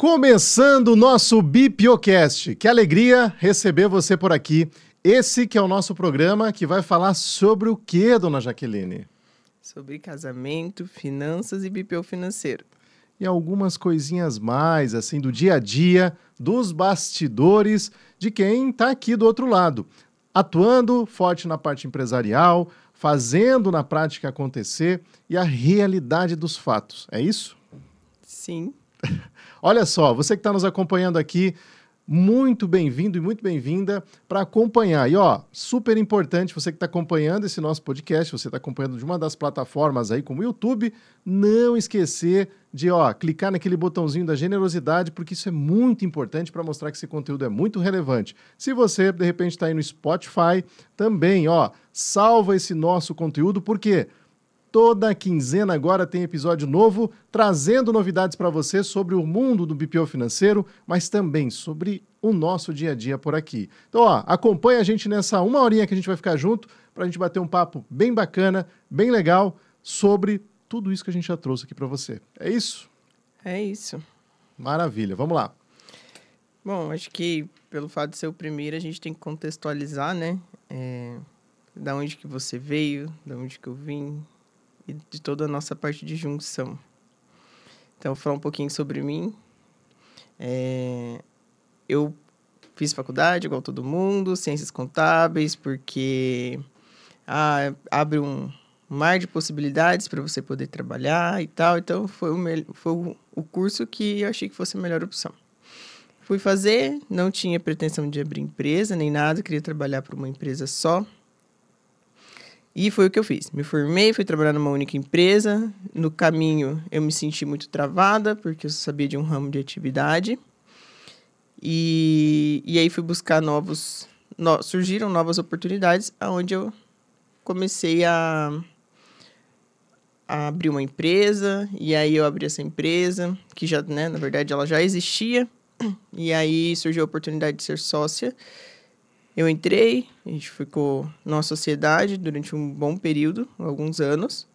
Começando o nosso Bipiocast. Que alegria receber você por aqui. Esse que é o nosso programa que vai falar sobre o que, dona Jaqueline? Sobre casamento, finanças e bipio financeiro. E algumas coisinhas mais, assim, do dia a dia, dos bastidores, de quem está aqui do outro lado. Atuando forte na parte empresarial, fazendo na prática acontecer e a realidade dos fatos. É isso? Sim. Olha só, você que está nos acompanhando aqui, muito bem-vindo e muito bem-vinda para acompanhar. E ó, super importante você que está acompanhando esse nosso podcast, você está acompanhando de uma das plataformas aí como o YouTube, não esquecer de ó, clicar naquele botãozinho da generosidade, porque isso é muito importante para mostrar que esse conteúdo é muito relevante. Se você, de repente, está aí no Spotify, também ó, salva esse nosso conteúdo, por quê? Porque Toda quinzena agora tem episódio novo, trazendo novidades para você sobre o mundo do BPO financeiro, mas também sobre o nosso dia a dia por aqui. Então, ó, acompanha a gente nessa uma horinha que a gente vai ficar junto para a gente bater um papo bem bacana, bem legal sobre tudo isso que a gente já trouxe aqui para você. É isso? É isso. Maravilha, vamos lá. Bom, acho que pelo fato de ser o primeiro, a gente tem que contextualizar, né? É, da onde que você veio, da onde que eu vim, e de toda a nossa parte de junção. Então, falar um pouquinho sobre mim. É, eu fiz faculdade, igual todo mundo, ciências contábeis, porque ah, abre um mar de possibilidades para você poder trabalhar e tal. Então, foi o, foi o curso que eu achei que fosse a melhor opção. Fui fazer, não tinha pretensão de abrir empresa nem nada, queria trabalhar para uma empresa só. E foi o que eu fiz. Me formei, fui trabalhar numa única empresa. No caminho, eu me senti muito travada, porque eu sabia de um ramo de atividade. E, e aí fui buscar novos. No, surgiram novas oportunidades, aonde eu comecei a, a, abrir uma empresa. E aí eu abri essa empresa, que já, né, na verdade, ela já existia. E aí surgiu a oportunidade de ser sócia eu entrei, a gente ficou na sociedade durante um bom período, alguns anos.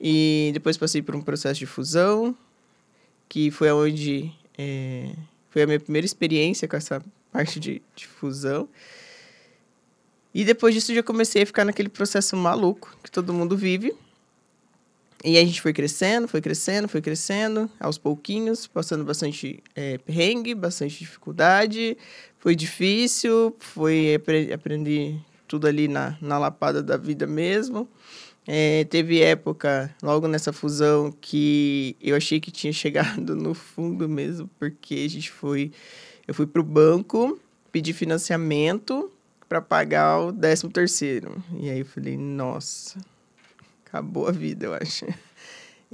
E depois passei por um processo de fusão, que foi onde é, foi a minha primeira experiência com essa parte de, de fusão. E depois disso já comecei a ficar naquele processo maluco que todo mundo vive, e a gente foi crescendo, foi crescendo, foi crescendo, aos pouquinhos, passando bastante é, perrengue, bastante dificuldade. Foi difícil, foi apre aprender tudo ali na, na lapada da vida mesmo. É, teve época, logo nessa fusão, que eu achei que tinha chegado no fundo mesmo, porque a gente foi. Eu fui para o banco pedir financiamento para pagar o 13 terceiro. E aí eu falei, nossa, acabou a vida, eu acho.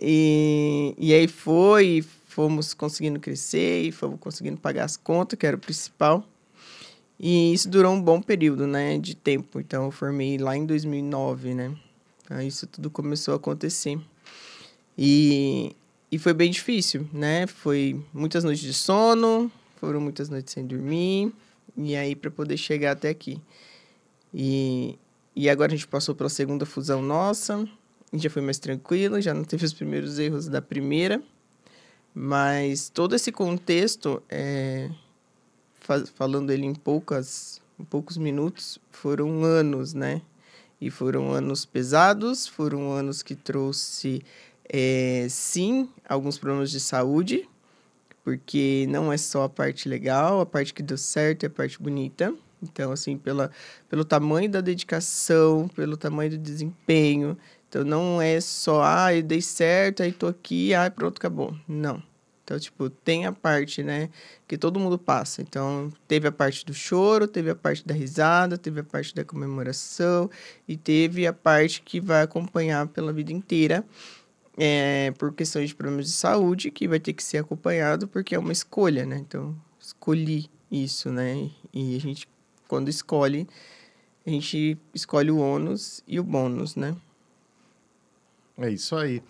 E, e aí foi, fomos conseguindo crescer e fomos conseguindo pagar as contas, que era o principal. E isso durou um bom período, né, de tempo. Então, eu formei lá em 2009, né? Então, isso tudo começou a acontecer. E, e foi bem difícil, né? Foi muitas noites de sono, foram muitas noites sem dormir. E aí, para poder chegar até aqui. E, e agora a gente passou pela segunda fusão nossa já foi mais tranquilo já não teve os primeiros erros da primeira. Mas todo esse contexto, é, falando ele em, poucas, em poucos minutos, foram anos, né? E foram anos pesados, foram anos que trouxe, é, sim, alguns problemas de saúde, porque não é só a parte legal, a parte que deu certo é a parte bonita. Então, assim, pela, pelo tamanho da dedicação, pelo tamanho do desempenho, então não é só, ah, eu dei certo, aí tô aqui, ah, pronto, acabou. Não. Então, tipo, tem a parte, né, que todo mundo passa. Então, teve a parte do choro, teve a parte da risada, teve a parte da comemoração e teve a parte que vai acompanhar pela vida inteira é, por questões de problemas de saúde, que vai ter que ser acompanhado porque é uma escolha, né? Então, escolhi isso, né? E a gente, quando escolhe, a gente escolhe o ônus e o bônus, né? É isso aí.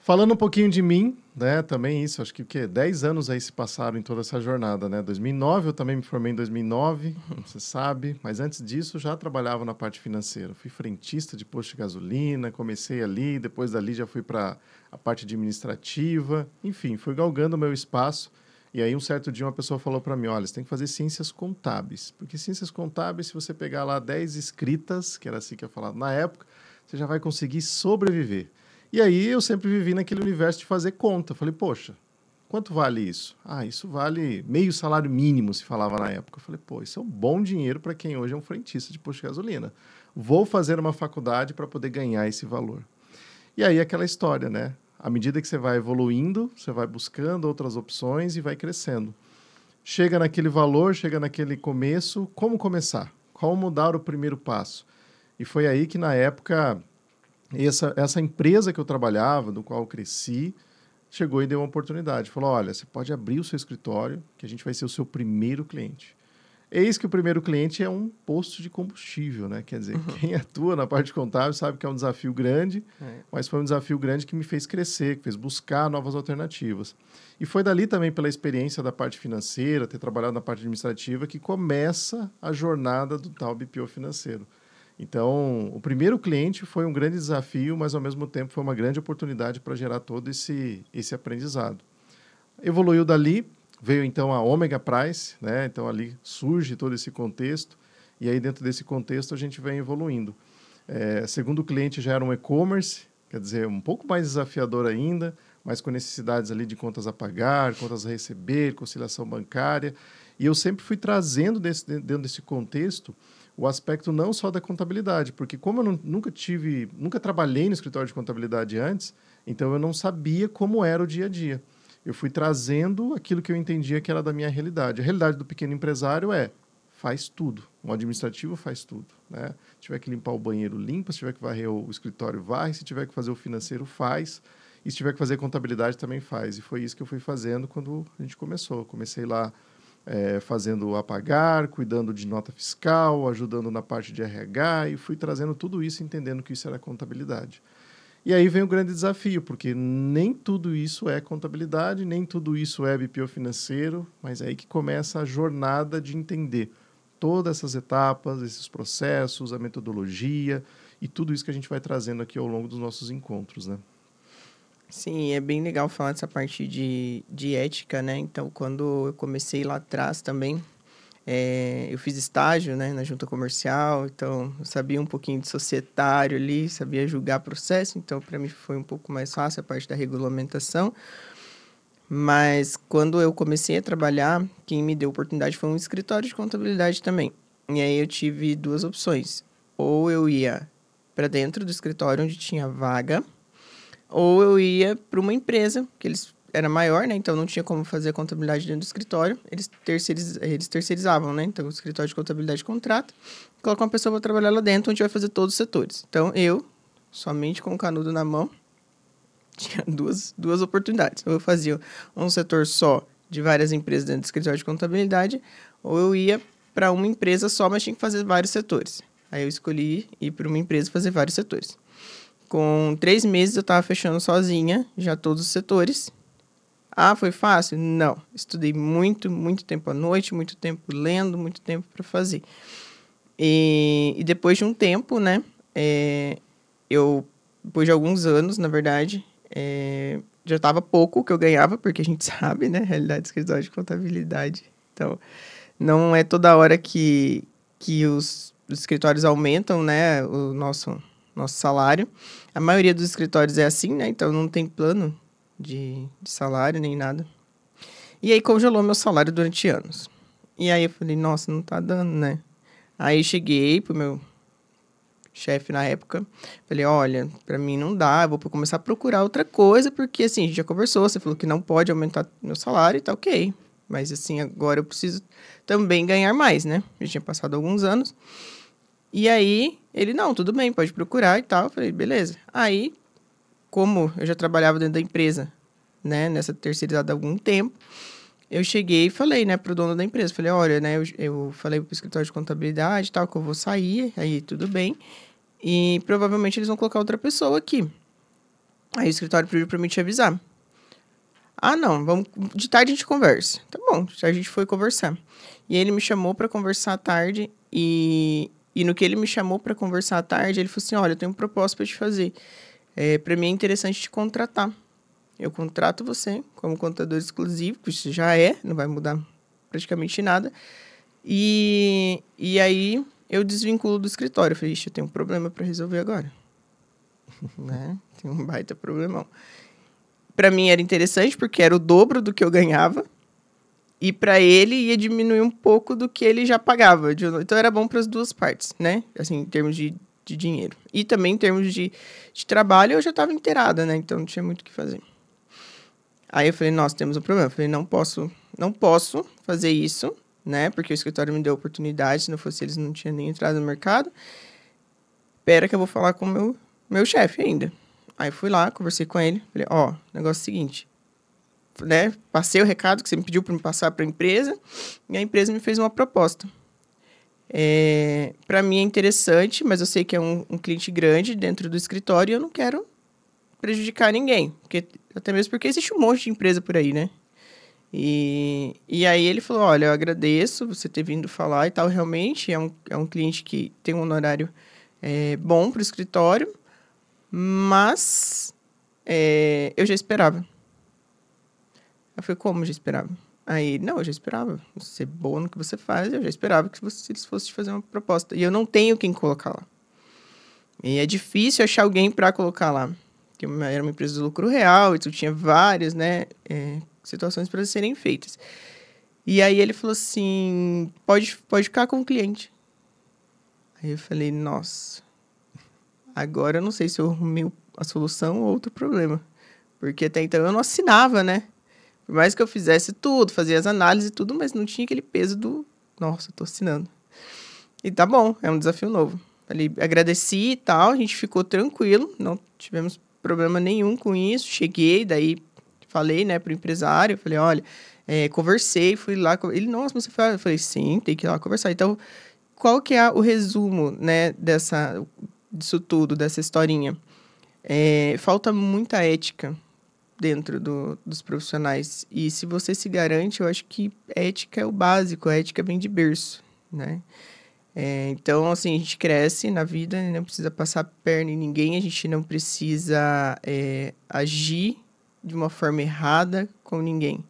Falando um pouquinho de mim, né, também isso, acho que o quê? 10 anos aí se passaram em toda essa jornada, né? 2009, eu também me formei em 2009, você sabe, mas antes disso já trabalhava na parte financeira. Fui frentista de posto de gasolina, comecei ali, depois dali já fui para a parte administrativa, enfim, fui galgando o meu espaço. E aí um certo dia uma pessoa falou para mim, olha, você tem que fazer ciências contábeis, porque ciências contábeis, se você pegar lá 10 escritas, que era assim que eu falava na época, você já vai conseguir sobreviver. E aí eu sempre vivi naquele universo de fazer conta. Falei, poxa, quanto vale isso? Ah, isso vale meio salário mínimo, se falava na época. Eu falei, pô, isso é um bom dinheiro para quem hoje é um frentista de posto de gasolina. Vou fazer uma faculdade para poder ganhar esse valor. E aí aquela história, né? À medida que você vai evoluindo, você vai buscando outras opções e vai crescendo. Chega naquele valor, chega naquele começo, como começar? Como dar o primeiro passo? E foi aí que, na época, essa, essa empresa que eu trabalhava, do qual eu cresci, chegou e deu uma oportunidade. Falou: olha, você pode abrir o seu escritório, que a gente vai ser o seu primeiro cliente. Eis que o primeiro cliente é um posto de combustível, né? Quer dizer, uhum. quem atua na parte contábil sabe que é um desafio grande, é. mas foi um desafio grande que me fez crescer, que fez buscar novas alternativas. E foi dali também pela experiência da parte financeira, ter trabalhado na parte administrativa, que começa a jornada do tal BPO financeiro. Então, o primeiro cliente foi um grande desafio, mas ao mesmo tempo foi uma grande oportunidade para gerar todo esse, esse aprendizado. Evoluiu dali, veio então a Omega Price, né? então ali surge todo esse contexto, e aí dentro desse contexto a gente vem evoluindo. É, segundo cliente já era um e-commerce, quer dizer, um pouco mais desafiador ainda, mas com necessidades ali de contas a pagar, contas a receber, conciliação bancária, e eu sempre fui trazendo desse, dentro desse contexto o aspecto não só da contabilidade, porque como eu não, nunca tive, nunca trabalhei no escritório de contabilidade antes, então eu não sabia como era o dia a dia. Eu fui trazendo aquilo que eu entendia que era da minha realidade. A realidade do pequeno empresário é faz tudo. Um administrativo faz tudo. Né? Se tiver que limpar o banheiro, limpa. Se tiver que varrer o escritório, varre. Se tiver que fazer o financeiro, faz. E se tiver que fazer contabilidade, também faz. E foi isso que eu fui fazendo quando a gente começou. comecei lá é, fazendo a pagar, cuidando de nota fiscal, ajudando na parte de RH e fui trazendo tudo isso, entendendo que isso era contabilidade. E aí vem o grande desafio, porque nem tudo isso é contabilidade, nem tudo isso é BPO financeiro, mas é aí que começa a jornada de entender todas essas etapas, esses processos, a metodologia e tudo isso que a gente vai trazendo aqui ao longo dos nossos encontros, né? Sim, é bem legal falar dessa parte de, de ética, né? Então, quando eu comecei lá atrás também, é, eu fiz estágio né, na junta comercial, então eu sabia um pouquinho de societário ali, sabia julgar processo, então para mim foi um pouco mais fácil a parte da regulamentação. Mas quando eu comecei a trabalhar, quem me deu oportunidade foi um escritório de contabilidade também. E aí eu tive duas opções. Ou eu ia para dentro do escritório onde tinha vaga, ou eu ia para uma empresa, que eles era maior, né? Então não tinha como fazer a contabilidade dentro do escritório. Eles, terceiriz, eles terceirizavam, né? Então o escritório de contabilidade contrata, coloca uma pessoa para trabalhar lá dentro, onde vai fazer todos os setores. Então eu, somente com o canudo na mão, tinha duas, duas oportunidades. Ou eu fazia um setor só de várias empresas dentro do escritório de contabilidade, ou eu ia para uma empresa só, mas tinha que fazer vários setores. Aí eu escolhi ir para uma empresa fazer vários setores. Com três meses eu estava fechando sozinha, já todos os setores. Ah, foi fácil? Não. Estudei muito, muito tempo à noite, muito tempo lendo, muito tempo para fazer. E, e, depois de um tempo, né? É, eu, depois de alguns anos, na verdade, é, já estava pouco que eu ganhava, porque a gente sabe, né? Realidade escritório de contabilidade. Então, não é toda hora que, que os, os escritórios aumentam, né? O nosso, nosso salário. A maioria dos escritórios é assim, né? Então não tem plano de, de salário nem nada. E aí congelou meu salário durante anos. E aí eu falei, nossa, não tá dando, né? Aí cheguei pro meu chefe na época, falei, olha, para mim não dá, vou começar a procurar outra coisa, porque assim, a gente já conversou, você falou que não pode aumentar meu salário e tá ok. Mas assim, agora eu preciso também ganhar mais, né? Já tinha passado alguns anos. E aí ele, não, tudo bem, pode procurar e tal. Eu falei, beleza. Aí, como eu já trabalhava dentro da empresa, né, nessa terceirizada há algum tempo, eu cheguei e falei, né, pro dono da empresa. Falei, olha, né, eu, eu falei pro escritório de contabilidade e tal, que eu vou sair, aí tudo bem. E provavelmente eles vão colocar outra pessoa aqui. Aí o escritório pediu pra mim te avisar. Ah, não, vamos, de tarde a gente conversa. Tá bom, a gente foi conversar. E ele me chamou para conversar à tarde e e no que ele me chamou para conversar à tarde, ele falou assim: Olha, eu tenho um propósito para te fazer. É, para mim é interessante te contratar. Eu contrato você como contador exclusivo, que isso já é, não vai mudar praticamente nada. E, e aí eu desvinculo do escritório. Eu falei: Ixi, eu tenho um problema para resolver agora. né? Tem um baita problemão. Para mim era interessante, porque era o dobro do que eu ganhava e para ele ia diminuir um pouco do que ele já pagava. Então era bom para as duas partes, né? Assim, em termos de, de dinheiro. E também em termos de, de trabalho, eu já estava inteirada, né? Então não tinha muito o que fazer. Aí eu falei, nossa, temos um problema. Eu falei, não posso, não posso fazer isso, né? Porque o escritório me deu oportunidade, se não fosse eles, não tinha nem entrado no mercado. Espera que eu vou falar com o meu, meu chefe ainda. Aí fui lá, conversei com ele, falei, ó, oh, negócio é o seguinte, né, passei o recado que você me pediu para me passar para a empresa e a empresa me fez uma proposta. É, para mim é interessante, mas eu sei que é um, um cliente grande dentro do escritório e eu não quero prejudicar ninguém, porque até mesmo porque existe um monte de empresa por aí, né? E, e aí ele falou, olha, eu agradeço você ter vindo falar e tal, realmente é um, é um cliente que tem um honorário é, bom para o escritório, mas é, eu já esperava eu falei, como já esperava? Aí, não, eu já esperava. Você é boa no que você faz, eu já esperava que você, eles fossem te fazer uma proposta. E eu não tenho quem colocar lá. E é difícil achar alguém para colocar lá. Porque era uma empresa de lucro real, e então tu tinha várias, né, é, situações para serem feitas. E aí ele falou assim, pode, pode ficar com o cliente. Aí eu falei, nossa, agora eu não sei se eu arrumei a solução ou outro problema. Porque até então eu não assinava, né? Por mais que eu fizesse tudo, fazia as análises e tudo, mas não tinha aquele peso do, nossa, tô assinando. E tá bom, é um desafio novo. ali, agradeci e tal, a gente ficou tranquilo, não tivemos problema nenhum com isso. Cheguei, daí falei, né, pro empresário, falei, olha, é, conversei, fui lá, ele, nossa, você foi, eu falei, sim, tem que ir lá conversar. Então, qual que é o resumo, né, dessa, disso tudo, dessa historinha? É, falta muita ética, dentro do, dos profissionais. E se você se garante, eu acho que ética é o básico, a ética vem de berço, né? É, então, assim, a gente cresce na vida, né? não precisa passar perna em ninguém, a gente não precisa é, agir de uma forma errada com ninguém.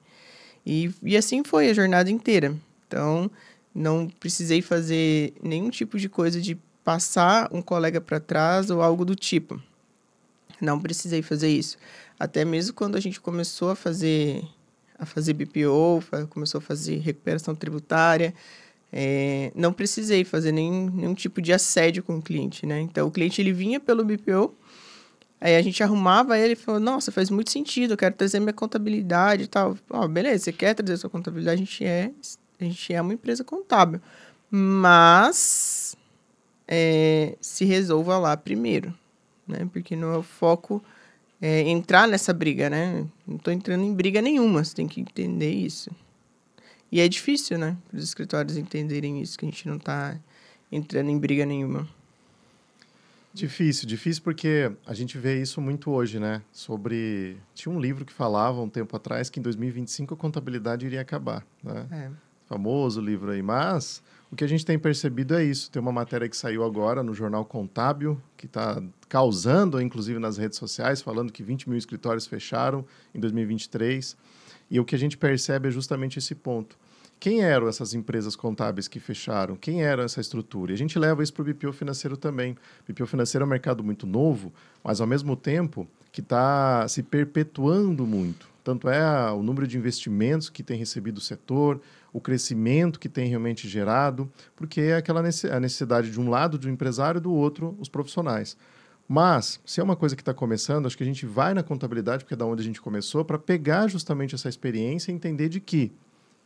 E, e assim foi a jornada inteira. Então, não precisei fazer nenhum tipo de coisa de passar um colega para trás ou algo do tipo. Não precisei fazer isso até mesmo quando a gente começou a fazer a fazer BPO, começou a fazer recuperação tributária, é, não precisei fazer nenhum, nenhum tipo de assédio com o cliente, né? Então, o cliente, ele vinha pelo BPO, aí a gente arrumava ele e falou, nossa, faz muito sentido, eu quero trazer minha contabilidade e tal. Ó, oh, beleza, você quer trazer sua contabilidade, a gente é, a gente é uma empresa contábil. Mas, é, se resolva lá primeiro, né? Porque não é o foco é, entrar nessa briga, né? Não estou entrando em briga nenhuma, você tem que entender isso. E é difícil, né? Para os escritórios entenderem isso, que a gente não está entrando em briga nenhuma. Difícil, difícil porque a gente vê isso muito hoje, né? Sobre. Tinha um livro que falava um tempo atrás que em 2025 a contabilidade iria acabar, né? É famoso livro aí, mas o que a gente tem percebido é isso. Tem uma matéria que saiu agora no jornal Contábil, que está causando, inclusive nas redes sociais, falando que 20 mil escritórios fecharam em 2023. E o que a gente percebe é justamente esse ponto. Quem eram essas empresas contábeis que fecharam? Quem era essa estrutura? E a gente leva isso para o BPO financeiro também. BPO financeiro é um mercado muito novo, mas ao mesmo tempo que está se perpetuando muito. Tanto é o número de investimentos que tem recebido o setor, o crescimento que tem realmente gerado, porque é aquela a necessidade de um lado do empresário, do outro, os profissionais. Mas, se é uma coisa que está começando, acho que a gente vai na contabilidade, porque é da onde a gente começou, para pegar justamente essa experiência e entender de que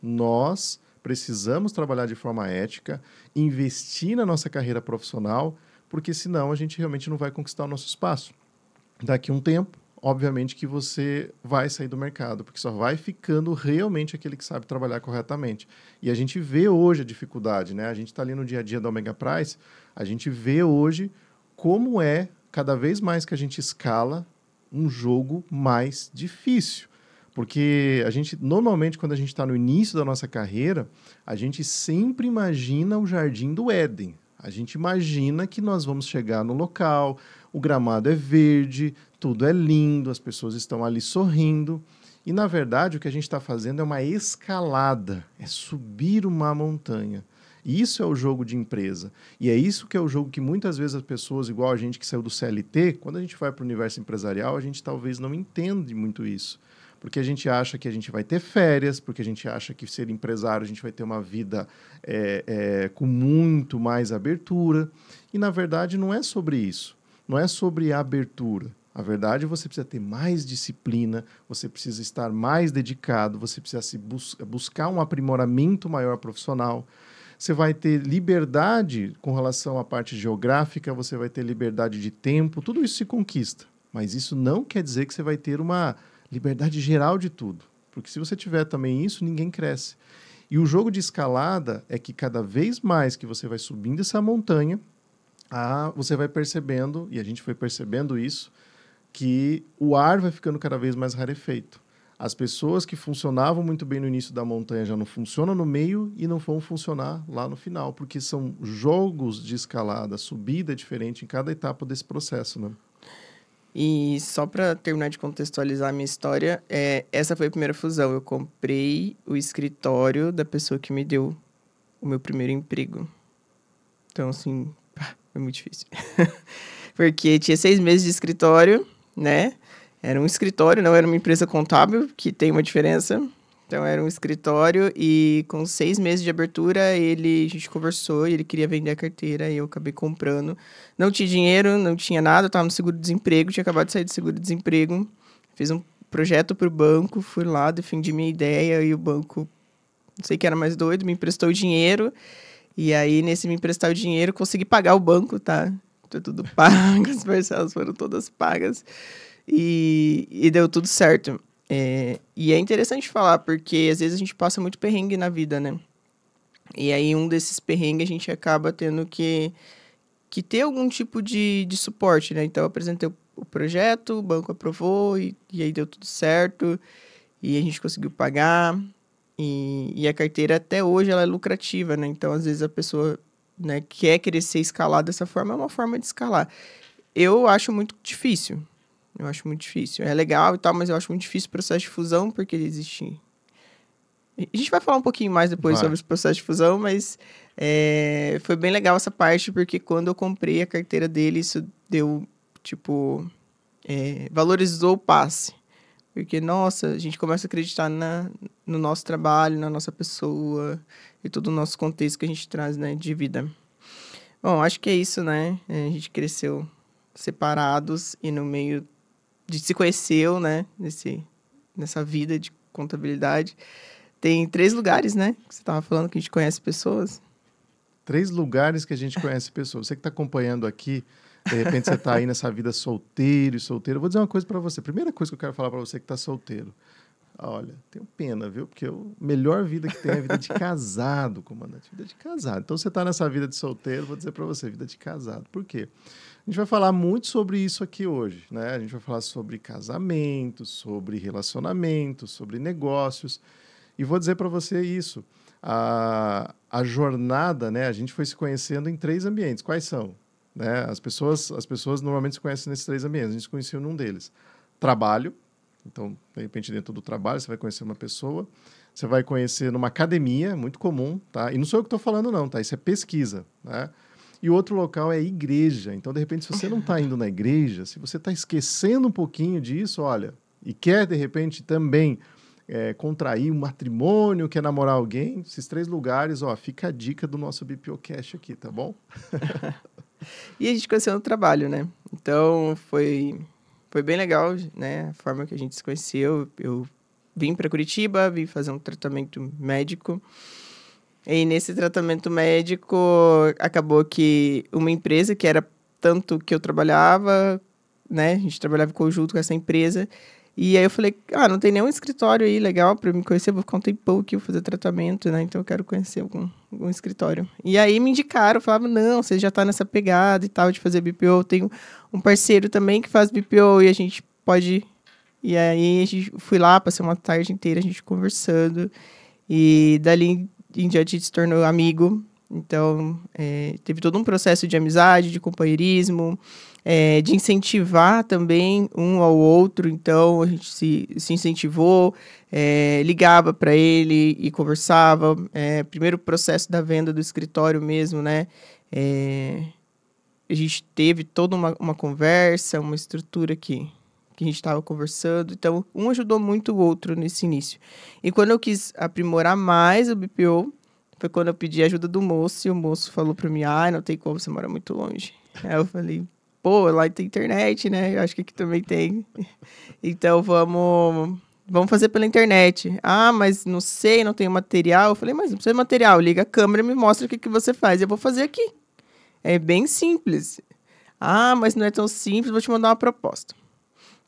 nós precisamos trabalhar de forma ética, investir na nossa carreira profissional, porque senão a gente realmente não vai conquistar o nosso espaço. Daqui um tempo, obviamente que você vai sair do mercado, porque só vai ficando realmente aquele que sabe trabalhar corretamente. E a gente vê hoje a dificuldade, né? A gente está ali no dia a dia da Omega Price, a gente vê hoje como é, cada vez mais que a gente escala, um jogo mais difícil. Porque a gente, normalmente, quando a gente está no início da nossa carreira, a gente sempre imagina o jardim do Éden. A gente imagina que nós vamos chegar no local, o gramado é verde, tudo é lindo, as pessoas estão ali sorrindo. E na verdade, o que a gente está fazendo é uma escalada, é subir uma montanha. E isso é o jogo de empresa. E é isso que é o jogo que muitas vezes as pessoas, igual a gente que saiu do CLT, quando a gente vai para o universo empresarial, a gente talvez não entende muito isso. Porque a gente acha que a gente vai ter férias, porque a gente acha que ser empresário a gente vai ter uma vida é, é, com muito mais abertura. E na verdade não é sobre isso. Não é sobre a abertura a verdade, você precisa ter mais disciplina, você precisa estar mais dedicado, você precisa se bus buscar um aprimoramento maior profissional. Você vai ter liberdade com relação à parte geográfica, você vai ter liberdade de tempo, tudo isso se conquista. Mas isso não quer dizer que você vai ter uma liberdade geral de tudo. Porque se você tiver também isso, ninguém cresce. E o jogo de escalada é que cada vez mais que você vai subindo essa montanha, a, ah, você vai percebendo, e a gente foi percebendo isso, que o ar vai ficando cada vez mais rarefeito. As pessoas que funcionavam muito bem no início da montanha já não funcionam no meio e não vão funcionar lá no final, porque são jogos de escalada, subida é diferente em cada etapa desse processo, né? E só para terminar de contextualizar a minha história, é, essa foi a primeira fusão. Eu comprei o escritório da pessoa que me deu o meu primeiro emprego. Então, assim, foi muito difícil. Porque tinha seis meses de escritório, né? Era um escritório, não era uma empresa contábil, que tem uma diferença. Então era um escritório e com seis meses de abertura ele a gente conversou e ele queria vender a carteira e eu acabei comprando. Não tinha dinheiro, não tinha nada, eu tava no seguro-desemprego, tinha acabado de sair do seguro-desemprego. Fiz um projeto para o banco, fui lá, defendi minha ideia e o banco, não sei que era mais doido, me emprestou dinheiro. E aí nesse me emprestar o dinheiro, consegui pagar o banco, tá? foi tudo pago, as parcelas foram todas pagas. E, e deu tudo certo. É, e é interessante falar, porque às vezes a gente passa muito perrengue na vida, né? E aí, um desses perrengues, a gente acaba tendo que, que ter algum tipo de, de suporte, né? Então, eu apresentei o, o projeto, o banco aprovou, e, e aí deu tudo certo, e a gente conseguiu pagar. E, e, a carteira até hoje ela é lucrativa, né? Então, às vezes a pessoa né, quer é querer ser escalado dessa forma, é uma forma de escalar. Eu acho muito difícil. Eu acho muito difícil. É legal e tal, mas eu acho muito difícil o processo de fusão, porque ele existe. A gente vai falar um pouquinho mais depois vai. sobre os processo de fusão, mas é, foi bem legal essa parte, porque quando eu comprei a carteira dele, isso deu, tipo, é, valorizou o passe. Porque, nossa, a gente começa a acreditar na, no nosso trabalho, na nossa pessoa e todo o nosso contexto que a gente traz né, de vida. Bom, acho que é isso, né? É, a gente cresceu separados e no meio de se conheceu, né? Nesse, nessa vida de contabilidade. Tem três lugares, né? Que você estava falando que a gente conhece pessoas. Três lugares que a gente conhece pessoas. Você que está acompanhando aqui de repente você está aí nessa vida solteiro e solteiro. vou dizer uma coisa para você. Primeira coisa que eu quero falar para você que está solteiro. Olha, tenho pena, viu? Porque a é melhor vida que tem é a vida de casado, comandante. Vida de casado. Então você está nessa vida de solteiro, vou dizer para você, vida de casado. Por quê? A gente vai falar muito sobre isso aqui hoje, né? A gente vai falar sobre casamento, sobre relacionamento, sobre negócios. E vou dizer para você isso. A, a jornada, né? A gente foi se conhecendo em três ambientes. Quais são? Né? As pessoas, as pessoas normalmente se conhecem nesses três ambientes. A gente se conheceu num deles. Trabalho. Então, de repente, dentro do trabalho, você vai conhecer uma pessoa. Você vai conhecer numa academia, muito comum, tá? E não sou eu que estou falando, não, tá? Isso é pesquisa, né? E outro local é igreja. Então, de repente, se você não está indo na igreja, se você está esquecendo um pouquinho disso, olha, e quer, de repente, também é, contrair um matrimônio, quer namorar alguém, esses três lugares, ó, fica a dica do nosso BPOcast aqui, tá bom? e a gente conheceu no trabalho, né? Então, foi, foi bem legal, né? A forma que a gente se conheceu. Eu vim para Curitiba, vim fazer um tratamento médico. E nesse tratamento médico, acabou que uma empresa que era tanto que eu trabalhava, né? A gente trabalhava em conjunto com essa empresa e aí eu falei, ah, não tem nenhum escritório aí legal para me conhecer, vou ficar um tempão aqui, vou fazer tratamento, né? Então eu quero conhecer algum, algum escritório. E aí me indicaram, falavam, não, você já está nessa pegada e tal de fazer BPO. Tem tenho um parceiro também que faz BPO e a gente pode... E aí a gente fui lá, passei uma tarde inteira a gente conversando. E dali em diante a gente se tornou amigo. Então, é, teve todo um processo de amizade, de companheirismo é, de incentivar também um ao outro. Então, a gente se, se incentivou, é, ligava para ele e conversava. É, primeiro processo da venda do escritório mesmo, né? É, a gente teve toda uma, uma conversa, uma estrutura que, que a gente estava conversando. Então, um ajudou muito o outro nesse início. E quando eu quis aprimorar mais o BPO, foi quando eu pedi ajuda do moço e o moço falou para mim: ah, não tem como, você mora muito longe. Aí eu falei: pô, lá tem internet, né? Eu acho que aqui também tem. Então vamos vamos fazer pela internet. Ah, mas não sei, não tenho material. Eu falei, mas não precisa de material, liga a câmera e me mostra o que, que você faz. Eu vou fazer aqui. É bem simples. Ah, mas não é tão simples, vou te mandar uma proposta.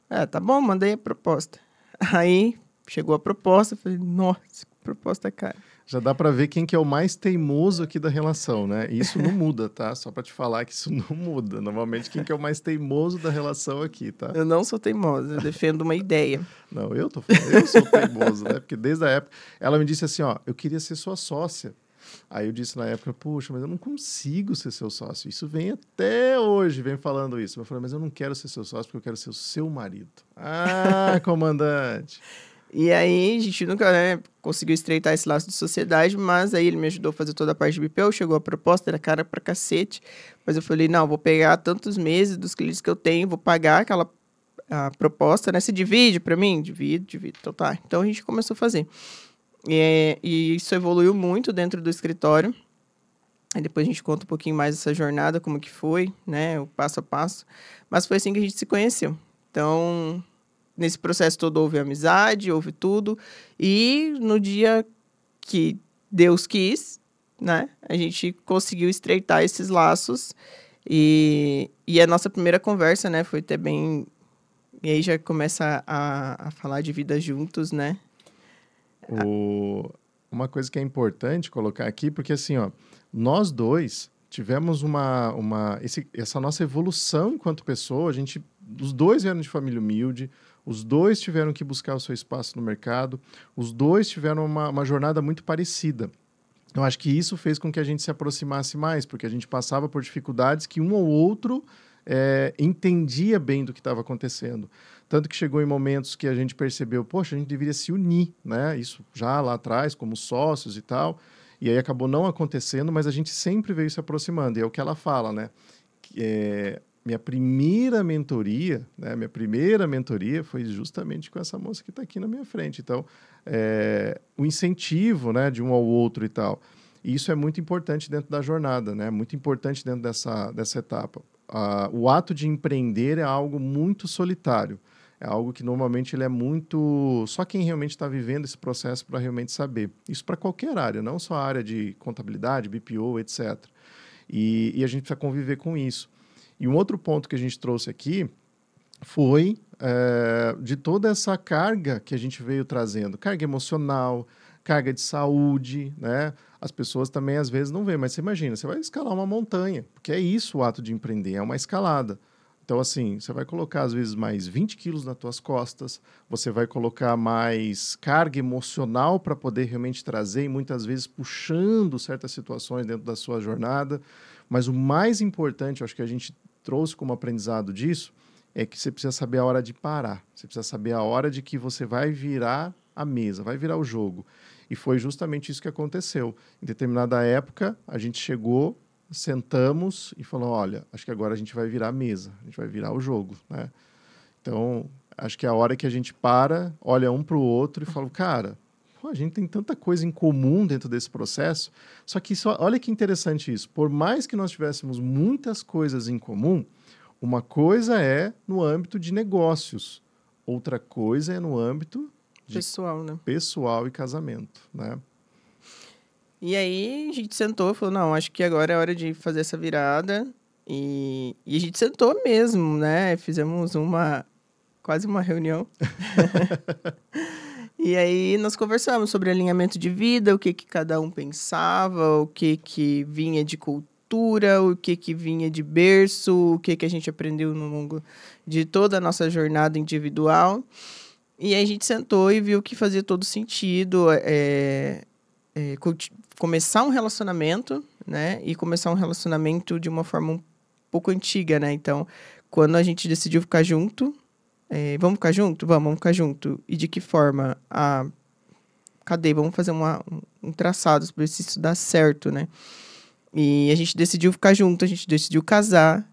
É, tá bom, mandei a proposta. Aí chegou a proposta, falei, nossa, que proposta cara. Já dá para ver quem que é o mais teimoso aqui da relação, né? E isso não muda, tá? Só para te falar que isso não muda. Normalmente quem que é o mais teimoso da relação aqui, tá? Eu não sou teimosa, eu defendo uma ideia. Não, eu tô falando, eu sou teimoso, né? Porque desde a época ela me disse assim, ó, eu queria ser sua sócia. Aí eu disse na época, puxa, mas eu não consigo ser seu sócio. Isso vem até hoje, vem falando isso. Eu falei, mas eu não quero ser seu sócio porque eu quero ser o seu marido. Ah, comandante. E aí a gente nunca né, conseguiu estreitar esse laço de sociedade, mas aí ele me ajudou a fazer toda a parte de BPO, chegou a proposta, era cara pra cacete, mas eu falei, não, vou pegar tantos meses dos clientes que eu tenho, vou pagar aquela a proposta, né, se divide para mim, divido, divido, então tá. Então a gente começou a fazer. E, é, e isso evoluiu muito dentro do escritório, Aí depois a gente conta um pouquinho mais dessa jornada, como que foi, né, o passo a passo. Mas foi assim que a gente se conheceu. Então, nesse processo todo houve amizade, houve tudo. E no dia que Deus quis, né? A gente conseguiu estreitar esses laços. E, e a nossa primeira conversa, né? Foi até bem. E aí já começa a, a falar de vida juntos, né? O... Uma coisa que é importante colocar aqui, porque assim, ó, nós dois tivemos uma. uma esse, essa nossa evolução enquanto pessoa, a gente. Os dois eram de família humilde, os dois tiveram que buscar o seu espaço no mercado, os dois tiveram uma, uma jornada muito parecida. eu então, acho que isso fez com que a gente se aproximasse mais, porque a gente passava por dificuldades que um ou outro é, entendia bem do que estava acontecendo. Tanto que chegou em momentos que a gente percebeu, poxa, a gente deveria se unir, né? Isso já lá atrás, como sócios e tal. E aí acabou não acontecendo, mas a gente sempre veio se aproximando. E é o que ela fala, né? É, minha primeira mentoria, né, minha primeira mentoria foi justamente com essa moça que está aqui na minha frente. Então, é, o incentivo né, de um ao outro e tal. E isso é muito importante dentro da jornada, né? Muito importante dentro dessa, dessa etapa. Ah, o ato de empreender é algo muito solitário. É algo que normalmente ele é muito. Só quem realmente está vivendo esse processo para realmente saber. Isso para qualquer área, não só a área de contabilidade, BPO, etc. E, e a gente precisa conviver com isso. E um outro ponto que a gente trouxe aqui foi é, de toda essa carga que a gente veio trazendo, carga emocional, carga de saúde, né? As pessoas também às vezes não veem, mas você imagina, você vai escalar uma montanha, porque é isso o ato de empreender, é uma escalada. Então, assim, você vai colocar às vezes mais 20 quilos nas tuas costas, você vai colocar mais carga emocional para poder realmente trazer e muitas vezes puxando certas situações dentro da sua jornada. Mas o mais importante, eu acho que a gente trouxe como aprendizado disso, é que você precisa saber a hora de parar, você precisa saber a hora de que você vai virar a mesa, vai virar o jogo. E foi justamente isso que aconteceu. Em determinada época, a gente chegou sentamos e falamos, olha, acho que agora a gente vai virar a mesa, a gente vai virar o jogo, né? Então, acho que é a hora que a gente para, olha um para o outro e fala, cara, pô, a gente tem tanta coisa em comum dentro desse processo, só que isso, olha que interessante isso, por mais que nós tivéssemos muitas coisas em comum, uma coisa é no âmbito de negócios, outra coisa é no âmbito pessoal, né? pessoal e casamento, né? E aí a gente sentou e falou: não, acho que agora é hora de fazer essa virada. E, e a gente sentou mesmo, né? Fizemos uma. quase uma reunião. e aí nós conversamos sobre alinhamento de vida, o que, que cada um pensava, o que, que vinha de cultura, o que, que vinha de berço, o que, que a gente aprendeu no longo de toda a nossa jornada individual. E aí a gente sentou e viu que fazia todo sentido. É, é, começar um relacionamento, né? E começar um relacionamento de uma forma um pouco antiga, né? Então, quando a gente decidiu ficar junto, é, vamos ficar junto? Vamos, vamos ficar junto. E de que forma? Ah, cadê? Vamos fazer uma, um traçado para isso dar certo, né? E a gente decidiu ficar junto, a gente decidiu casar.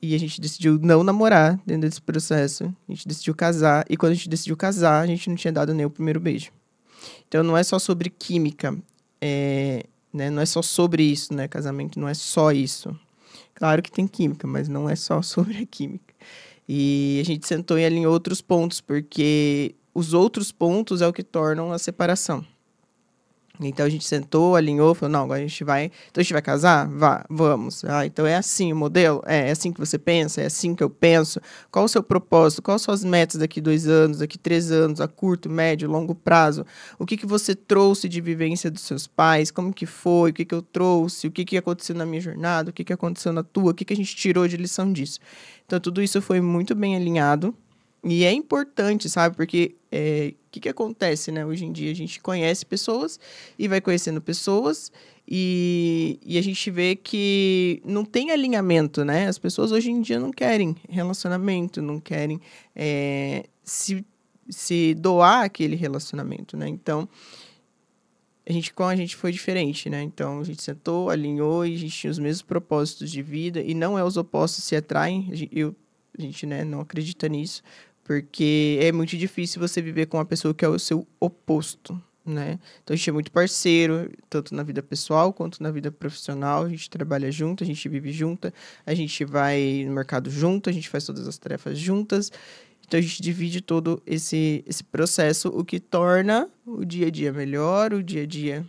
E a gente decidiu não namorar dentro desse processo. A gente decidiu casar. E quando a gente decidiu casar, a gente não tinha dado nem o primeiro beijo. Então não é só sobre química, é, né, não é só sobre isso, né? Casamento não é só isso. Claro que tem química, mas não é só sobre a química. E a gente sentou e em outros pontos, porque os outros pontos é o que tornam a separação. Então a gente sentou, alinhou, falou: não, agora a gente vai. Então a gente vai casar? Vá, vamos. Ah, então é assim o modelo? É, é assim que você pensa? É assim que eu penso? Qual o seu propósito? Quais suas metas daqui dois anos, daqui três anos, a curto, médio, longo prazo? O que, que você trouxe de vivência dos seus pais? Como que foi? O que, que eu trouxe? O que, que aconteceu na minha jornada? O que, que aconteceu na tua? O que, que a gente tirou de lição disso? Então tudo isso foi muito bem alinhado e é importante, sabe? Porque o é, que, que acontece, né? Hoje em dia a gente conhece pessoas e vai conhecendo pessoas e, e a gente vê que não tem alinhamento, né? As pessoas hoje em dia não querem relacionamento, não querem é, se, se doar aquele relacionamento, né? Então, a gente com a gente foi diferente, né? Então a gente sentou, alinhou e a gente tinha os mesmos propósitos de vida e não é os opostos se atraem. Eu a gente né, não acredita nisso, porque é muito difícil você viver com uma pessoa que é o seu oposto, né? Então a gente é muito parceiro, tanto na vida pessoal quanto na vida profissional. A gente trabalha junto, a gente vive junto, a gente vai no mercado junto, a gente faz todas as tarefas juntas. Então a gente divide todo esse, esse processo, o que torna o dia a dia melhor, o dia a dia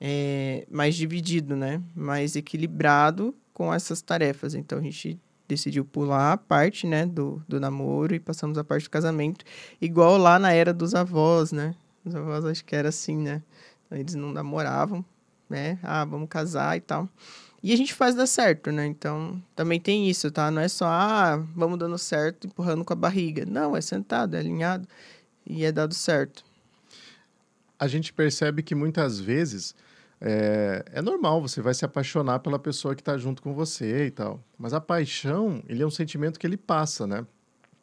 é, mais dividido, né? Mais equilibrado com essas tarefas. Então a gente decidiu pular a parte, né, do, do namoro e passamos a parte do casamento. Igual lá na era dos avós, né? Os avós acho que era assim, né? Eles não namoravam, né? Ah, vamos casar e tal. E a gente faz dar certo, né? Então, também tem isso, tá? Não é só, ah, vamos dando certo, empurrando com a barriga. Não, é sentado, é alinhado e é dado certo. A gente percebe que muitas vezes é, é, normal, você vai se apaixonar pela pessoa que está junto com você e tal. Mas a paixão, ele é um sentimento que ele passa, né?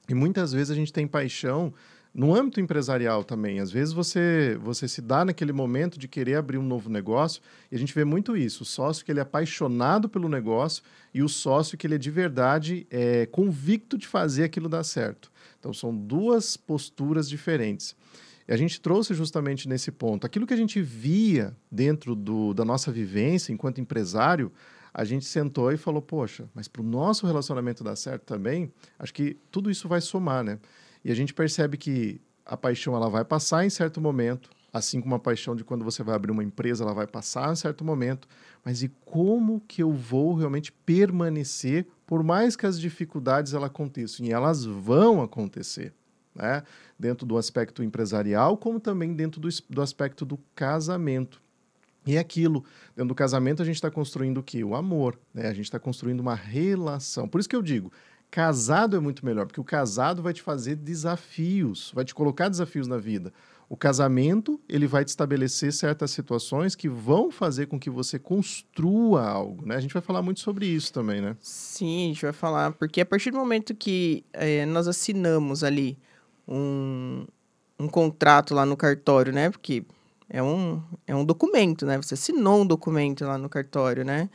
E muitas vezes a gente tem paixão no âmbito empresarial também. Às vezes você, você se dá naquele momento de querer abrir um novo negócio e a gente vê muito isso. O sócio que ele é apaixonado pelo negócio e o sócio que ele é de verdade é, convicto de fazer aquilo dar certo. Então são duas posturas diferentes. E a gente trouxe justamente nesse ponto aquilo que a gente via dentro do, da nossa vivência enquanto empresário. A gente sentou e falou: Poxa, mas para o nosso relacionamento dar certo também, acho que tudo isso vai somar, né? E a gente percebe que a paixão ela vai passar em certo momento, assim como a paixão de quando você vai abrir uma empresa, ela vai passar em certo momento, mas e como que eu vou realmente permanecer por mais que as dificuldades aconteçam? E elas vão acontecer né? dentro do aspecto empresarial, como também dentro do, do aspecto do casamento. E é aquilo, dentro do casamento, a gente está construindo o quê? O amor, né? A gente está construindo uma relação. Por isso que eu digo, casado é muito melhor, porque o casado vai te fazer desafios, vai te colocar desafios na vida. O casamento, ele vai te estabelecer certas situações que vão fazer com que você construa algo, né? A gente vai falar muito sobre isso também, né? Sim, a gente vai falar, porque a partir do momento que é, nós assinamos ali um, um contrato lá no cartório, né? Porque é um, é um documento, né? Você assinou um documento lá no cartório, né?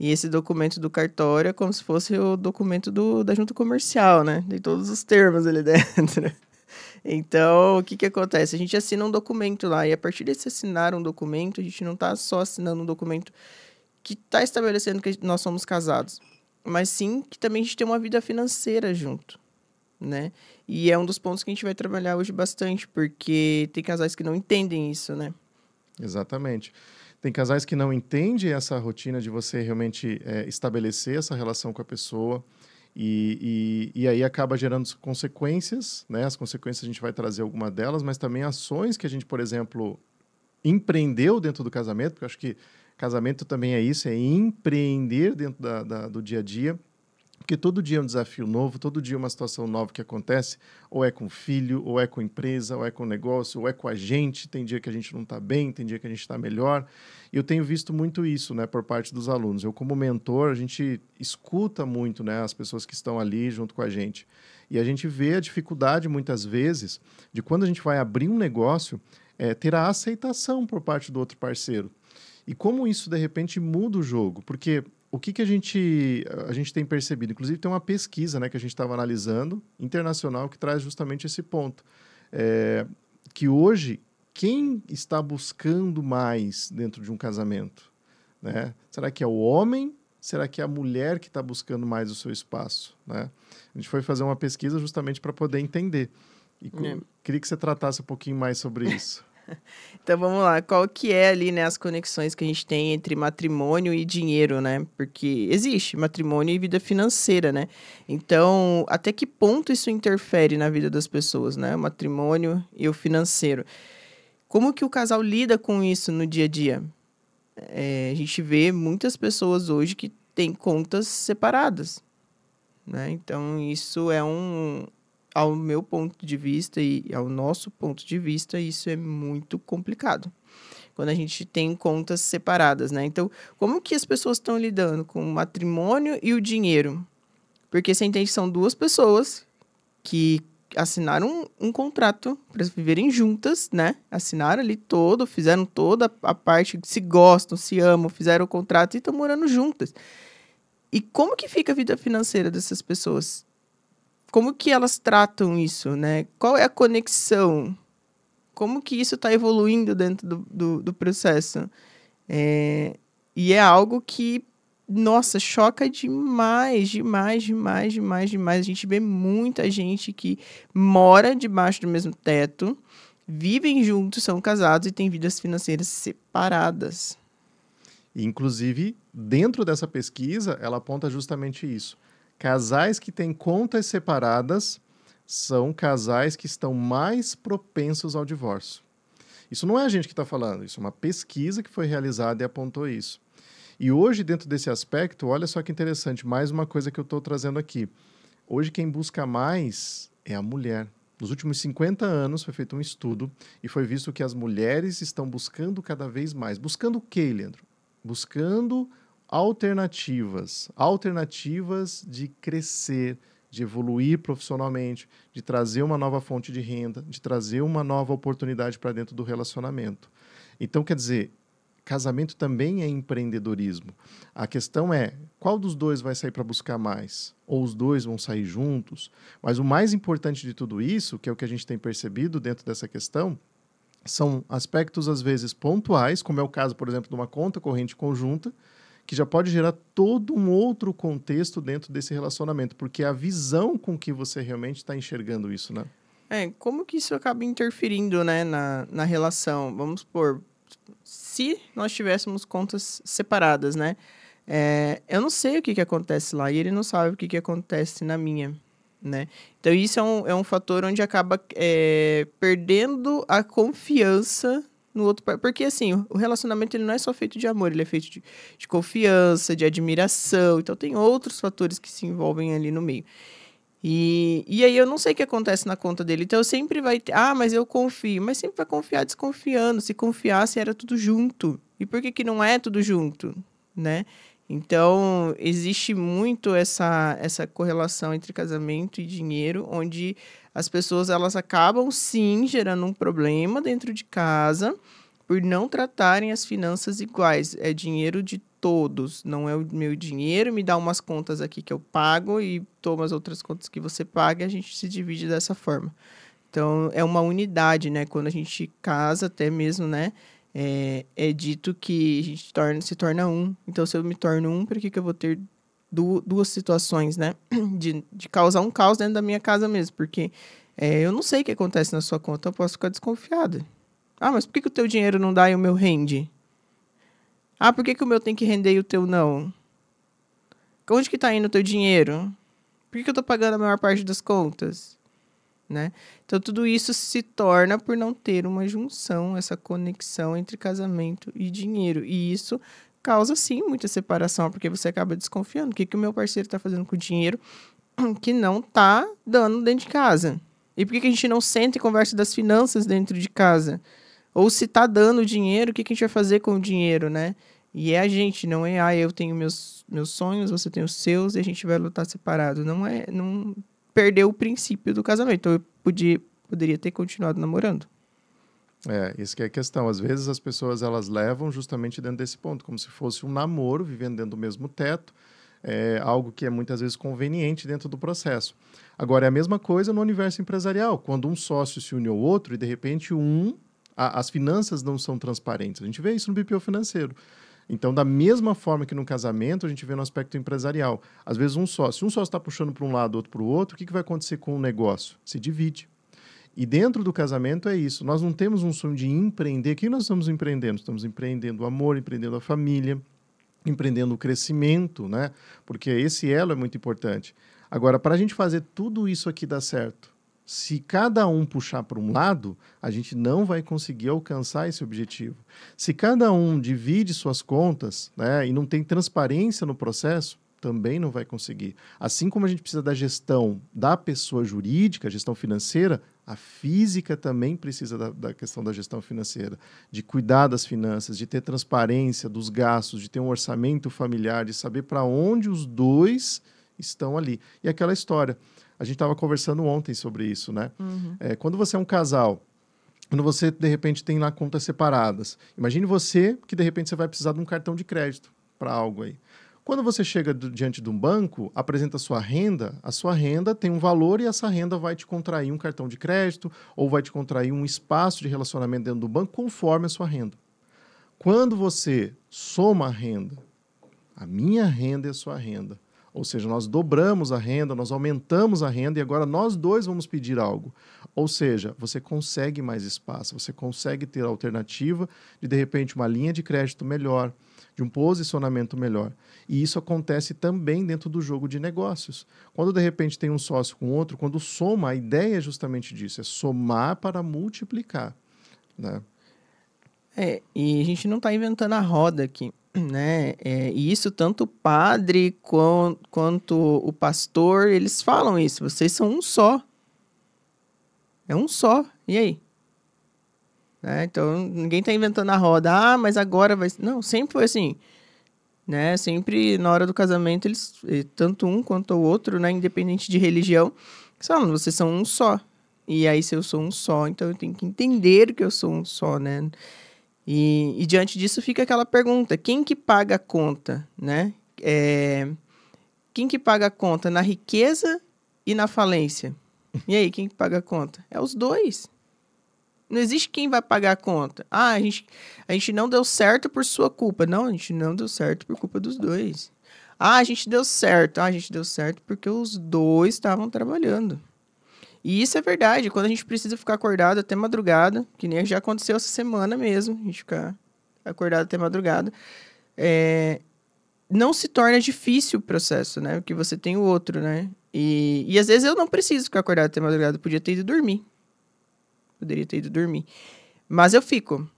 E esse documento do cartório é como se fosse o documento do, da junta comercial, né? Tem todos os termos ali dentro. Então, o que, que acontece? A gente assina um documento lá, e a partir desse assinar um documento, a gente não está só assinando um documento que está estabelecendo que nós somos casados, mas sim que também a gente tem uma vida financeira junto né? E é um dos pontos que a gente vai trabalhar hoje bastante, porque tem casais que não entendem isso, né? Exatamente. Tem casais que não entendem essa rotina de você realmente é, estabelecer essa relação com a pessoa. E, e, e, aí acaba gerando consequências, né? As consequências a gente vai trazer alguma delas, mas também ações que a gente, por exemplo, empreendeu dentro do casamento, porque eu acho que casamento também é isso, é empreender dentro da, da do dia a dia. Porque todo dia é um desafio novo, todo dia é uma situação nova que acontece, ou é com filho, ou é com empresa, ou é com negócio, ou é com a gente. Tem dia que a gente não está bem, tem dia que a gente está melhor. E eu tenho visto muito isso, né, por parte dos alunos. Eu, como mentor, a gente escuta muito, né, as pessoas que estão ali junto com a gente. E a gente vê a dificuldade, muitas vezes, de quando a gente vai abrir um negócio, é, ter a aceitação por parte do outro parceiro. E como isso, de repente, muda o jogo, porque o que, que a, gente, a gente tem percebido? Inclusive, tem uma pesquisa né, que a gente estava analisando, internacional, que traz justamente esse ponto. É, que hoje, quem está buscando mais dentro de um casamento? Né? Será que é o homem? Será que é a mulher que está buscando mais o seu espaço? Né? A gente foi fazer uma pesquisa justamente para poder entender. E é. queria que você tratasse um pouquinho mais sobre isso. Então vamos lá, qual que é ali, né, as conexões que a gente tem entre matrimônio e dinheiro, né? Porque existe matrimônio e vida financeira, né? Então, até que ponto isso interfere na vida das pessoas, né? O matrimônio e o financeiro. Como que o casal lida com isso no dia a dia? É, a gente vê muitas pessoas hoje que têm contas separadas, né? Então, isso é um, ao meu ponto de vista e ao nosso ponto de vista, isso é muito complicado. Quando a gente tem contas separadas, né? Então, como que as pessoas estão lidando com o matrimônio e o dinheiro? Porque você entende que são duas pessoas que assinaram um, um contrato para viverem juntas, né? Assinaram ali todo, fizeram toda a parte, se gostam, se amam, fizeram o contrato e estão morando juntas. E como que fica a vida financeira dessas pessoas? como que elas tratam isso, né? Qual é a conexão? Como que isso está evoluindo dentro do, do, do processo? É, e é algo que, nossa, choca demais, demais, demais, demais, demais. A gente vê muita gente que mora debaixo do mesmo teto, vivem juntos, são casados e têm vidas financeiras separadas. Inclusive, dentro dessa pesquisa, ela aponta justamente isso. Casais que têm contas separadas são casais que estão mais propensos ao divórcio. Isso não é a gente que está falando, isso é uma pesquisa que foi realizada e apontou isso. E hoje, dentro desse aspecto, olha só que interessante, mais uma coisa que eu estou trazendo aqui. Hoje, quem busca mais é a mulher. Nos últimos 50 anos foi feito um estudo e foi visto que as mulheres estão buscando cada vez mais. Buscando o quê, Leandro? Buscando alternativas, alternativas de crescer, de evoluir profissionalmente, de trazer uma nova fonte de renda, de trazer uma nova oportunidade para dentro do relacionamento. Então, quer dizer, casamento também é empreendedorismo. A questão é qual dos dois vai sair para buscar mais, ou os dois vão sair juntos. Mas o mais importante de tudo isso, que é o que a gente tem percebido dentro dessa questão, são aspectos às vezes pontuais, como é o caso, por exemplo, de uma conta corrente conjunta, que já pode gerar todo um outro contexto dentro desse relacionamento, porque é a visão com que você realmente está enxergando isso, né? É, como que isso acaba interferindo, né, na, na relação? Vamos supor, se nós tivéssemos contas separadas, né? É, eu não sei o que, que acontece lá e ele não sabe o que, que acontece na minha, né? Então, isso é um, é um fator onde acaba é, perdendo a confiança no outro. Porque, assim, o relacionamento ele não é só feito de amor, ele é feito de, de confiança, de admiração. Então, tem outros fatores que se envolvem ali no meio. E, e aí eu não sei o que acontece na conta dele. Então sempre vai ter. Ah, mas eu confio. Mas sempre vai confiar desconfiando. Se confiasse, era tudo junto. E por que, que não é tudo junto? Né? Então, existe muito essa, essa correlação entre casamento e dinheiro, onde as pessoas elas acabam sim gerando um problema dentro de casa por não tratarem as finanças iguais. É dinheiro de todos, não é o meu dinheiro, me dá umas contas aqui que eu pago e toma as outras contas que você paga, a gente se divide dessa forma. Então, é uma unidade, né? Quando a gente casa, até mesmo, né? é, é dito que a gente torna, se torna um. Então, se eu me torno um, por que, que eu vou ter du duas situações, né? De, de causar um caos dentro da minha casa mesmo, porque é, eu não sei o que acontece na sua conta, eu posso ficar desconfiada. Ah, mas por que, que o teu dinheiro não dá e o meu rende? Ah, por que, que o meu tem que render e o teu não? Onde que tá indo o teu dinheiro? Por que, que eu tô pagando a maior parte das contas? né? Então tudo isso se torna por não ter uma junção, essa conexão entre casamento e dinheiro. E isso causa sim muita separação, porque você acaba desconfiando. O que, que o meu parceiro está fazendo com o dinheiro que não está dando dentro de casa? E por que, que a gente não sente e conversa das finanças dentro de casa? Ou se está dando dinheiro, o que, que a gente vai fazer com o dinheiro, né? E é a gente, não é, ah, eu tenho meus, meus sonhos, você tem os seus, e a gente vai lutar separado. Não é, não perdeu o princípio do casamento. Então eu podia, poderia ter continuado namorando. É, isso que é a questão. Às vezes as pessoas elas levam justamente dentro desse ponto, como se fosse um namoro, vivendo dentro do mesmo teto, é algo que é muitas vezes conveniente dentro do processo. Agora, é a mesma coisa no universo empresarial, quando um sócio se une ao outro e de repente um. A, as finanças não são transparentes. A gente vê isso no BPO financeiro. Então, da mesma forma que no casamento, a gente vê no aspecto empresarial. Às vezes, um sócio, se um sócio está puxando para um lado, outro para o outro, o que, que vai acontecer com o negócio? Se divide. E dentro do casamento é isso. Nós não temos um sonho de empreender. O que nós estamos empreendendo? Estamos empreendendo o amor, empreendendo a família, empreendendo o crescimento, né? Porque esse elo é muito importante. Agora, para a gente fazer tudo isso aqui dar certo, se cada um puxar para um lado, a gente não vai conseguir alcançar esse objetivo. Se cada um divide suas contas né, e não tem transparência no processo, também não vai conseguir. Assim como a gente precisa da gestão da pessoa jurídica, gestão financeira, a física também precisa da, da, questão da gestão financeira, de cuidar das finanças, de ter transparência dos gastos, de ter um orçamento familiar, de saber para onde os dois estão ali. E aquela história, a gente estava conversando ontem sobre isso, né? Uhum. É, quando você é um casal quando você de repente tem lá contas separadas. Imagine você que de repente você vai precisar de um cartão de crédito para algo aí. Quando você chega do, diante de um banco, apresenta a sua renda, a sua renda tem um valor e essa renda vai te contrair um cartão de crédito ou vai te contrair um espaço de relacionamento dentro do banco conforme a sua renda. Quando você soma a renda, a minha renda e a sua renda, ou seja, nós dobramos a renda, nós aumentamos a renda e agora nós dois vamos pedir algo. Ou seja, você consegue mais espaço, você consegue ter alternativa de, de repente, uma linha de crédito melhor, de um posicionamento melhor. E isso acontece também dentro do jogo de negócios. Quando, de repente, tem um sócio com outro, quando soma, a ideia é justamente disso, é somar para multiplicar. Né? É, e a gente não está inventando a roda aqui né? É, e isso tanto o padre quanto, quanto o pastor, eles falam isso. Vocês são um só. É um só. E aí? Né? Então, ninguém está inventando a roda. Ah, mas agora vai... Não, sempre foi assim. Né? Sempre, na hora do casamento, eles... Tanto um quanto o outro, né? Independente de religião. Falam, vocês são um só. E aí, se eu sou um só, então eu tenho que entender que eu sou um só, né? E, e, diante disso fica aquela pergunta: quem que paga a conta, né? É, quem que paga a conta na riqueza e na falência? E aí, quem que paga a conta? É os dois. Não existe quem vai pagar a conta. Ah, a gente, a gente não deu certo por sua culpa. Não, a gente não deu certo por culpa dos dois. Ah, a gente deu certo. Ah, a gente deu certo porque os dois estavam trabalhando. E isso é verdade, quando a gente precisa ficar acordado até madrugada, que nem já aconteceu essa semana mesmo, a gente ficar acordado até madrugada, é, não se torna difícil o processo, né? Porque você tem o outro, né? E, e às vezes eu não preciso ficar acordado até madrugada, eu podia ter ido dormir. Poderia ter ido dormir. Mas eu fico,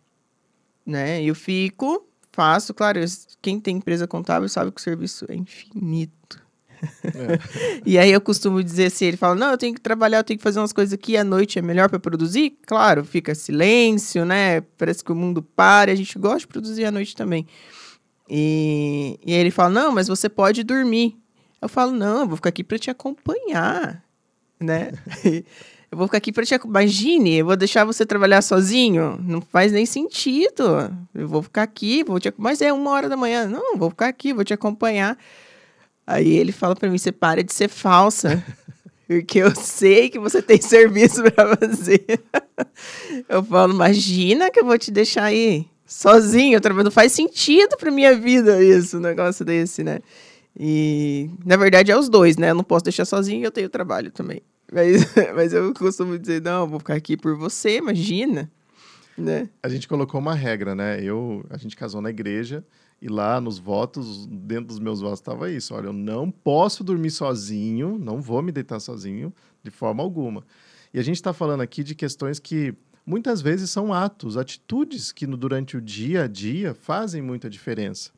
né? Eu fico, faço, claro, quem tem empresa contábil sabe que o serviço é infinito. É. e aí eu costumo dizer assim, ele fala, não, eu tenho que trabalhar, eu tenho que fazer umas coisas aqui, à noite é melhor para produzir? Claro, fica silêncio, né? Parece que o mundo para, a gente gosta de produzir à noite também. E, e aí ele fala, não, mas você pode dormir. Eu falo, não, eu vou ficar aqui para te acompanhar, né? eu vou ficar aqui para te acompanhar. Imagine, eu vou deixar você trabalhar sozinho? Não faz nem sentido. Eu vou ficar aqui, vou te... Mas é uma hora da manhã. Não, vou ficar aqui, vou te acompanhar. Aí ele fala para mim: você para de ser falsa. Porque eu sei que você tem serviço para fazer. eu falo, imagina que eu vou te deixar aí sozinho, não faz sentido para minha vida isso, um negócio desse, né? E na verdade é os dois, né? Eu não posso deixar sozinho e eu tenho trabalho também. Mas, mas eu costumo dizer, não, vou ficar aqui por você, imagina, né? A gente colocou uma regra, né? Eu, a gente casou na igreja e lá nos votos, dentro dos meus votos, estava isso: olha, eu não posso dormir sozinho, não vou me deitar sozinho de forma alguma. E a gente está falando aqui de questões que muitas vezes são atos, atitudes que no, durante o dia a dia fazem muita diferença.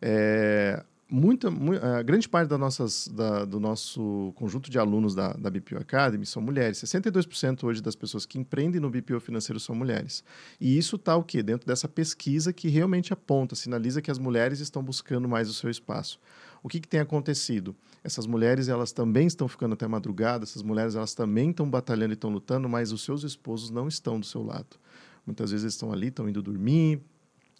É, muita, muita, eh, grande parte das nossas, da, do nosso conjunto de alunos da, da BPO Academy são mulheres. 62% hoje das pessoas que empreendem no BPO financeiro são mulheres. E isso está o quê? Dentro dessa pesquisa que realmente aponta, sinaliza que as mulheres estão buscando mais o seu espaço. O que, que tem acontecido? Essas mulheres elas também estão ficando até madrugada, essas mulheres elas também estão batalhando e estão lutando, mas os seus esposos não estão do seu lado. Muitas vezes estão ali, estão indo dormir,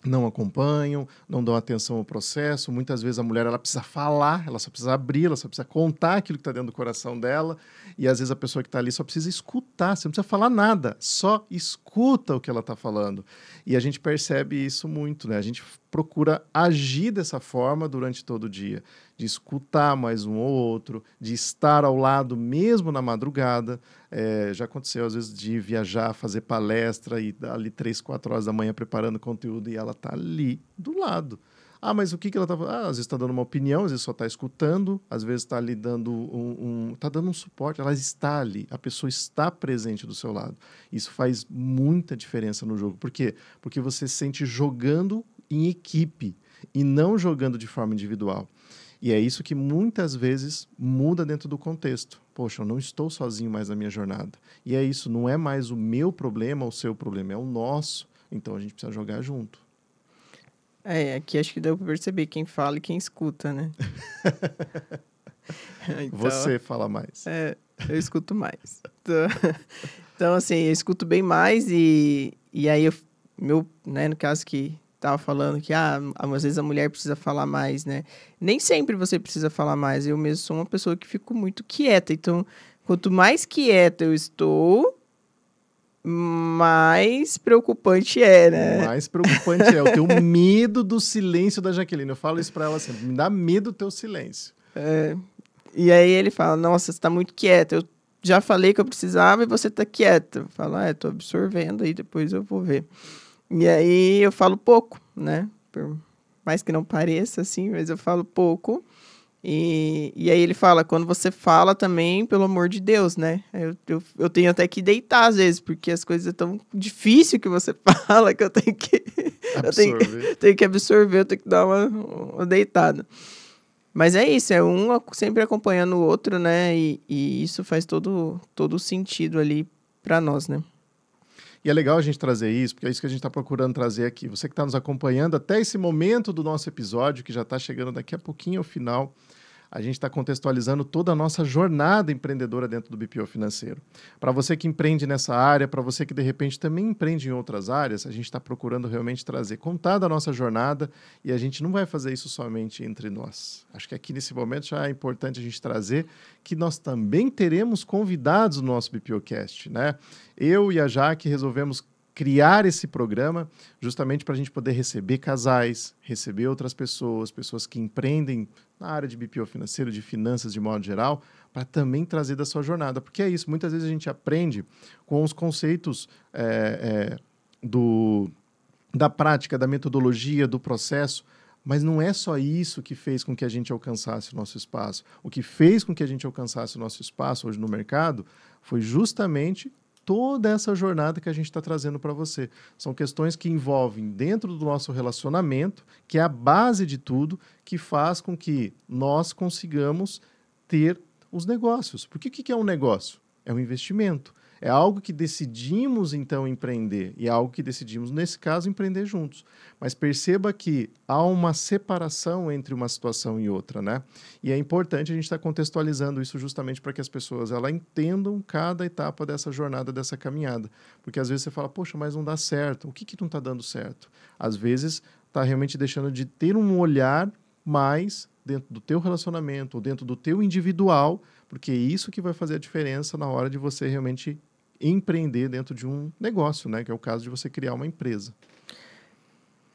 não acompanham, não dão atenção ao processo. Muitas vezes a mulher ela precisa falar, ela só precisa abrir, ela só precisa contar aquilo que está dentro do coração dela. E às vezes a pessoa que está ali só precisa escutar, você não precisa falar nada, só escuta o que ela está falando. E a gente percebe isso muito, né? A gente procura agir dessa forma durante todo o dia de escutar mais um ou outro, de estar ao lado mesmo na madrugada. É, já aconteceu às vezes de viajar, fazer palestra e ali três, quatro horas da manhã preparando conteúdo e ela está ali do lado. Ah, mas o que, que ela está falando? Ah, às vezes está dando uma opinião, às vezes só está escutando, às vezes está ali dando um, está um, tá dando um suporte, ela está ali, a pessoa está presente do seu lado. Isso faz muita diferença no jogo. Por quê? Porque você se sente jogando em equipe e não jogando de forma individual. E é isso que muitas vezes muda dentro do contexto. Poxa, eu não estou sozinho mais na minha jornada. E é isso, não é mais o meu problema, o seu problema, é o nosso. Então a gente precisa jogar junto. É, aqui acho que deu para perceber quem fala e quem escuta, né? então, Você fala mais. É, eu escuto mais. Então, então, assim, eu escuto bem mais e, e aí eu, meu, né, no caso que tava falando que ah, às vezes a mulher precisa falar mais, né? Nem sempre você precisa falar mais. Eu mesmo sou uma pessoa que fico muito quieta. Então, quanto mais quieta eu estou, mais preocupante é, né? Mais preocupante é. Eu tenho medo do silêncio da Jaqueline. Eu falo isso para ela sempre. Assim, Me dá medo o teu silêncio. É. E aí ele fala: Nossa, você tá muito quieta. Eu já falei que eu precisava e você tá quieta. Fala: ah, É, tô absorvendo aí, depois eu vou ver. E aí eu falo pouco, né? Por mais que não pareça assim, mas eu falo pouco. E, e aí ele fala, quando você fala também, pelo amor de Deus, né? Eu, eu, eu tenho até que deitar às vezes, porque as coisas são é tão difícil que você fala que eu tenho que eu tenho, que, tenho que absorver, eu tenho que dar uma, uma deitada. Mas é isso, é um sempre acompanhando o outro, né? E, e isso faz todo, todo sentido ali para nós, né? E é legal a gente trazer isso, porque é isso que a gente está procurando trazer aqui. Você que está nos acompanhando até esse momento do nosso episódio, que já está chegando daqui a pouquinho ao final, a gente está contextualizando toda a nossa jornada empreendedora dentro do BPO financeiro. Para você que empreende nessa área, para você que de repente também empreende em outras áreas, a gente está procurando realmente trazer, contar da nossa jornada e a gente não vai fazer isso somente entre nós. Acho que aqui nesse momento já é importante a gente trazer que nós também teremos convidados no nosso BPOcast, né? Eu e a Jaque resolvemos criar esse programa justamente para a gente poder receber casais, receber outras pessoas, pessoas que empreendem na área de BPO financeiro, de finanças de modo geral, para também trazer da sua jornada. Porque é isso, muitas vezes a gente aprende com os conceitos é, é, do, da prática, da metodologia, do processo, mas não é só isso que fez com que a gente alcançasse o nosso espaço. O que fez com que a gente alcançasse o nosso espaço hoje no mercado foi justamente toda essa jornada que a gente está trazendo para você. São questões que envolvem dentro do nosso relacionamento, que é a base de tudo, que faz com que nós consigamos ter os negócios. Porque o que é um negócio? É um investimento. É algo que decidimos então empreender e é algo que decidimos, nesse caso, empreender juntos. Mas perceba que há uma separação entre uma situação e outra, né? E é importante a gente estar tá contextualizando isso justamente para que as pessoas ela entendam cada etapa dessa jornada, dessa caminhada. Porque às vezes você fala, poxa, mas não dá certo. O que, que não está dando certo? Às vezes está realmente deixando de ter um olhar mais dentro do teu relacionamento, ou dentro do teu individual, porque é isso que vai fazer a diferença na hora de você realmente empreender dentro de um negócio, né? Que é o caso de você criar uma empresa.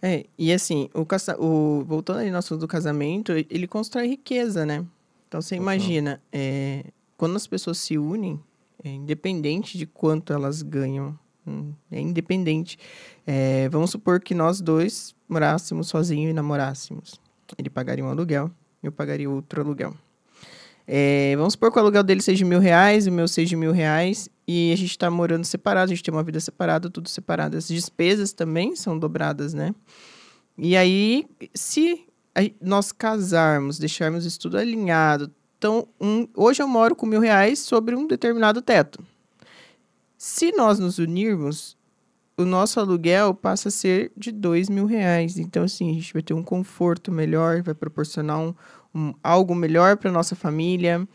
É, e assim, o, o voltando ali no assunto do casamento, ele constrói riqueza, né? Então você imagina, é, quando as pessoas se unem, é independente de quanto elas ganham, hum, é independente. É, vamos supor que nós dois morássemos sozinhos e namorássemos. Ele pagaria um aluguel, eu pagaria outro aluguel. É, vamos supor que o aluguel dele seja mil reais, o meu seja mil reais. E a gente tá morando separado, a gente tem uma vida separada, tudo separado. As despesas também são dobradas, né? E aí, se nós casarmos, deixarmos isso tudo alinhado, então, um, hoje eu moro com mil reais sobre um determinado teto. Se nós nos unirmos, o nosso aluguel passa a ser de dois mil reais. Então, assim, a gente vai ter um conforto melhor, vai proporcionar um, um algo melhor para nossa família,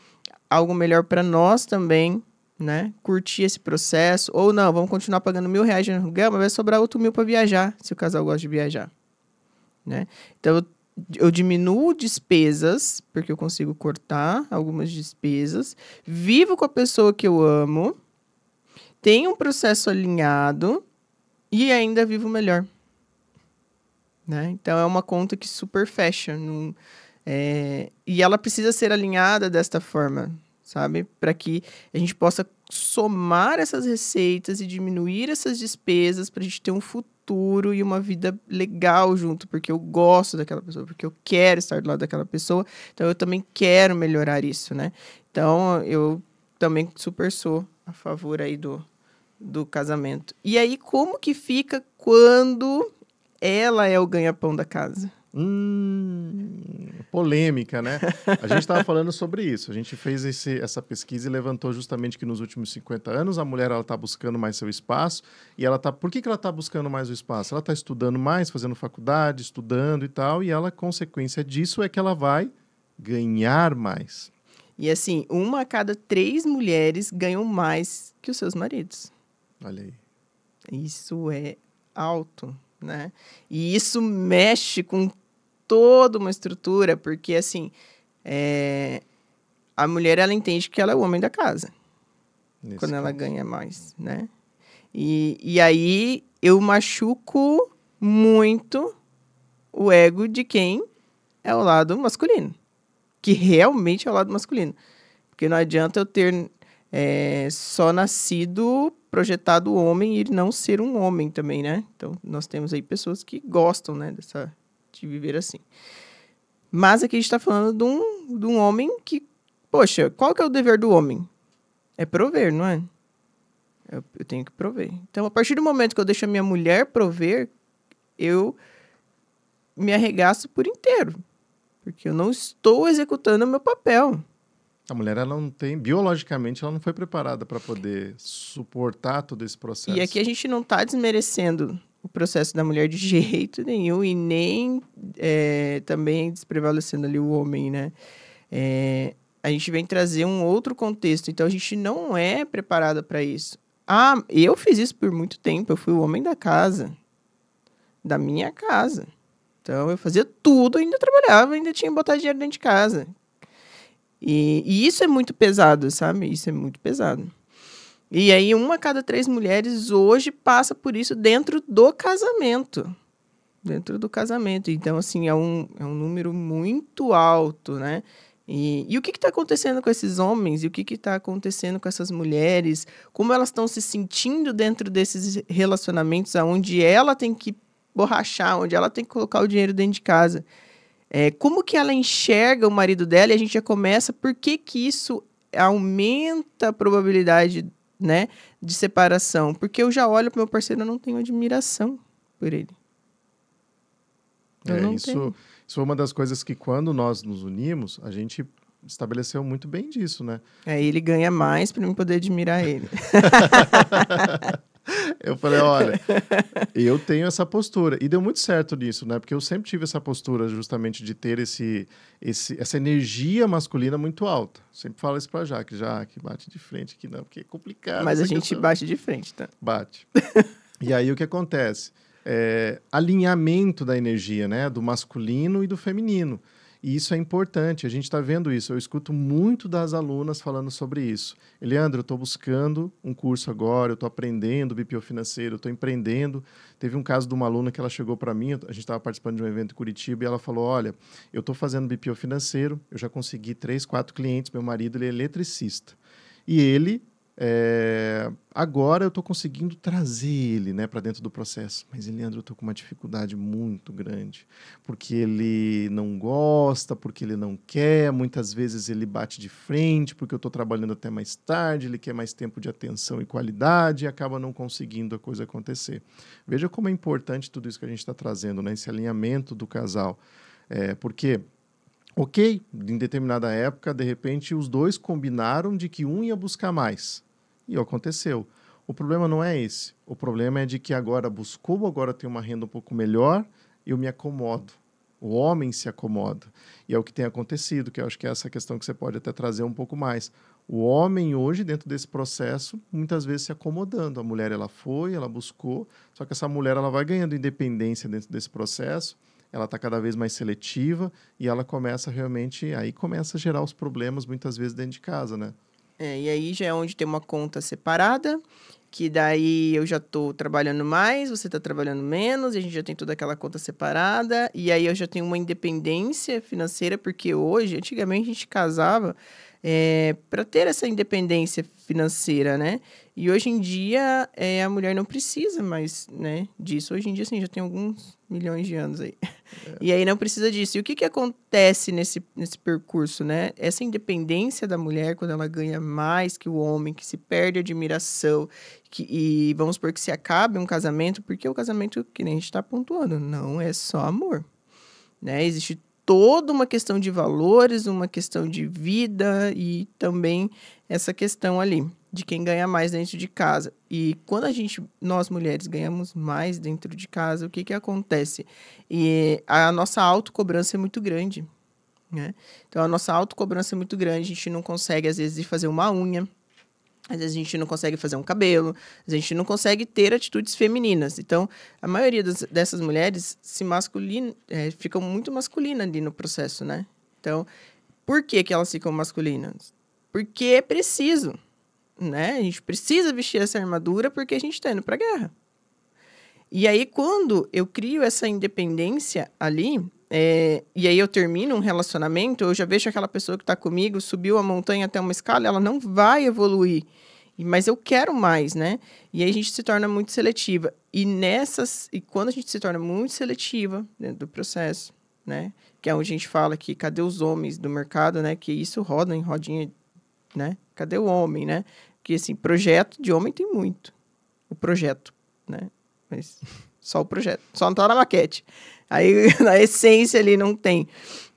algo melhor para nós também né? Curtir esse processo. Ou não, vamos continuar pagando mil reais de aluguel, mas vai sobrar outro mil para viajar, se o casal gosta de viajar. Né? Então, eu, eu diminuo despesas, porque eu consigo cortar algumas despesas. Vivo com a pessoa que eu amo. Tenho um processo alinhado. E ainda vivo melhor. Né? Então, é uma conta que super fecha. não? é, e ela precisa ser alinhada desta forma sabe? Para que a gente possa somar essas receitas e diminuir essas despesas para a gente ter um futuro e uma vida legal junto, porque eu gosto daquela pessoa, porque eu quero estar do lado daquela pessoa, então eu também quero melhorar isso, né? Então eu também super sou a favor aí do, do casamento. E aí como que fica quando ela é o ganha-pão da casa? Hum, polêmica, né? A gente estava falando sobre isso. A gente fez esse, essa pesquisa e levantou justamente que nos últimos 50 anos a mulher ela está buscando mais seu espaço. E ela tá. Por que, que ela está buscando mais o espaço? Ela está estudando mais, fazendo faculdade, estudando e tal. E ela, consequência disso, é que ela vai ganhar mais. E assim, uma a cada três mulheres ganham mais que os seus maridos. Olha aí. Isso é alto né? E isso mexe com toda uma estrutura, porque assim, é... a mulher ela entende que ela é o homem da casa Nesse quando caso. ela ganha mais, né? E, e aí eu machuco muito o ego de quem é o lado masculino, que realmente é o lado masculino, porque não adianta eu ter é, só nascido projetado o homem e ele não ser um homem também, né? Então, nós temos aí pessoas que gostam, né, dessa, de viver assim. Mas aqui a gente está falando de um, de um homem que, poxa, qual que é o dever do homem? É prover, não é? Eu, eu tenho que prover. Então, a partir do momento que eu deixo a minha mulher prover, eu me arregaço por inteiro. Porque eu não estou executando o meu papel. A mulher ela não tem, biologicamente, ela não foi preparada para poder suportar todo esse processo. E aqui a gente não está desmerecendo o processo da mulher de jeito nenhum e nem é, também desprevalecendo ali o homem, né? É, a gente vem trazer um outro contexto, então a gente não é preparada para isso. Ah, eu fiz isso por muito tempo, eu fui o homem da casa, da minha casa. Então eu fazia tudo, ainda trabalhava, ainda tinha que botar dinheiro dentro de casa. E, e isso é muito pesado, sabe? Isso é muito pesado. E aí, uma a cada três mulheres hoje passa por isso dentro do casamento. Dentro do casamento. Então, assim, é um, é um número muito alto, né? E, e o que está acontecendo com esses homens? E o que está acontecendo com essas mulheres? Como elas estão se sentindo dentro desses relacionamentos aonde ela tem que borrachar, onde ela tem que colocar o dinheiro dentro de casa? É, como que ela enxerga o marido dela? E a gente já começa por que, que isso aumenta a probabilidade né, de separação. Porque eu já olho o meu parceiro, eu não tenho admiração por ele. Eu é, isso, tenho. isso é uma das coisas que quando nós nos unimos, a gente estabeleceu muito bem disso, né? Aí é, ele ganha mais para mim poder admirar ele. Eu falei, olha, eu tenho essa postura. E deu muito certo nisso, né? Porque eu sempre tive essa postura justamente de ter esse, esse, essa energia masculina muito alta. Sempre falo isso pra Jaque, Jaque, bate de frente aqui não, porque é complicado. Mas a gente questão. bate de frente, tá? Bate. e aí o que acontece? É, alinhamento da energia, né? Do masculino e do feminino. E isso é importante, a gente está vendo isso. Eu escuto muito das alunas falando sobre isso. Leandro, eu estou buscando um curso agora, eu estou aprendendo BPO financeiro, eu estou empreendendo. Teve um caso de uma aluna que ela chegou para mim, a gente estava participando de um evento em Curitiba, e ela falou, olha, eu estou fazendo BPO financeiro, eu já consegui três, quatro clientes, meu marido ele é eletricista. E ele é, agora eu estou conseguindo trazer ele né, para dentro do processo. Mas, Leandro, eu estou com uma dificuldade muito grande, porque ele não gosta, porque ele não quer, muitas vezes ele bate de frente, porque eu estou trabalhando até mais tarde, ele quer mais tempo de atenção e qualidade e acaba não conseguindo a coisa acontecer. Veja como é importante tudo isso que a gente está trazendo, né, esse alinhamento do casal. É, porque ok, em determinada época, de repente, os dois combinaram de que um ia buscar mais. E aconteceu. O problema não é esse. O problema é de que agora buscou, agora tem uma renda um pouco melhor, eu me acomodo. O homem se acomoda. E é o que tem acontecido, que eu acho que é essa questão que você pode até trazer um pouco mais. O homem hoje, dentro desse processo, muitas vezes se acomodando. A mulher, ela foi, ela buscou, só que essa mulher, ela vai ganhando independência dentro desse processo, ela está cada vez mais seletiva e ela começa realmente, aí começa a gerar os problemas, muitas vezes, dentro de casa, né? É, e aí já é onde tem uma conta separada, que daí eu já estou trabalhando mais, você está trabalhando menos, e a gente já tem toda aquela conta separada, e aí eu já tenho uma independência financeira, porque hoje, antigamente a gente casava é, para ter essa independência financeira, né? E hoje em dia, é, a mulher não precisa mais né, disso. Hoje em dia, assim, já tem alguns milhões de anos aí. É. E aí não precisa disso. E o que, que acontece nesse, nesse percurso, né? Essa independência da mulher, quando ela ganha mais que o homem, que se perde a admiração, que, e vamos supor que se acabe um casamento, porque o casamento, que nem a gente está pontuando, não é só amor. Né? Existe toda uma questão de valores, uma questão de vida e também essa questão ali de quem ganha mais dentro de casa. E quando a gente, nós mulheres, ganhamos mais dentro de casa, o que, que acontece? E a nossa autocobrança é muito grande. Né? Então, a nossa autocobrança é muito grande, a gente não consegue, às vezes, fazer uma unha, às vezes a gente não consegue fazer um cabelo, a gente não consegue ter atitudes femininas. Então, a maioria das, dessas mulheres se masculina, é, ficam muito masculina ali no processo, né? Então, por que, que elas ficam masculinas? Porque é preciso né? A gente precisa vestir essa armadura porque a gente está indo para a guerra. E aí, quando eu crio essa independência ali, é, e aí eu termino um relacionamento, eu já vejo aquela pessoa que está comigo, subiu a montanha até uma escala, ela não vai evoluir. Mas eu quero mais, né? E aí a gente se torna muito seletiva. E nessas. E quando a gente se torna muito seletiva dentro do processo, né? Que é onde a gente fala que cadê os homens do mercado, né? Que isso roda em rodinha, né? Cadê o homem, né? Porque, assim, projeto de homem tem muito. O projeto, né? Mas só o projeto. Só não tá na maquete. Aí, na essência ali, não tem.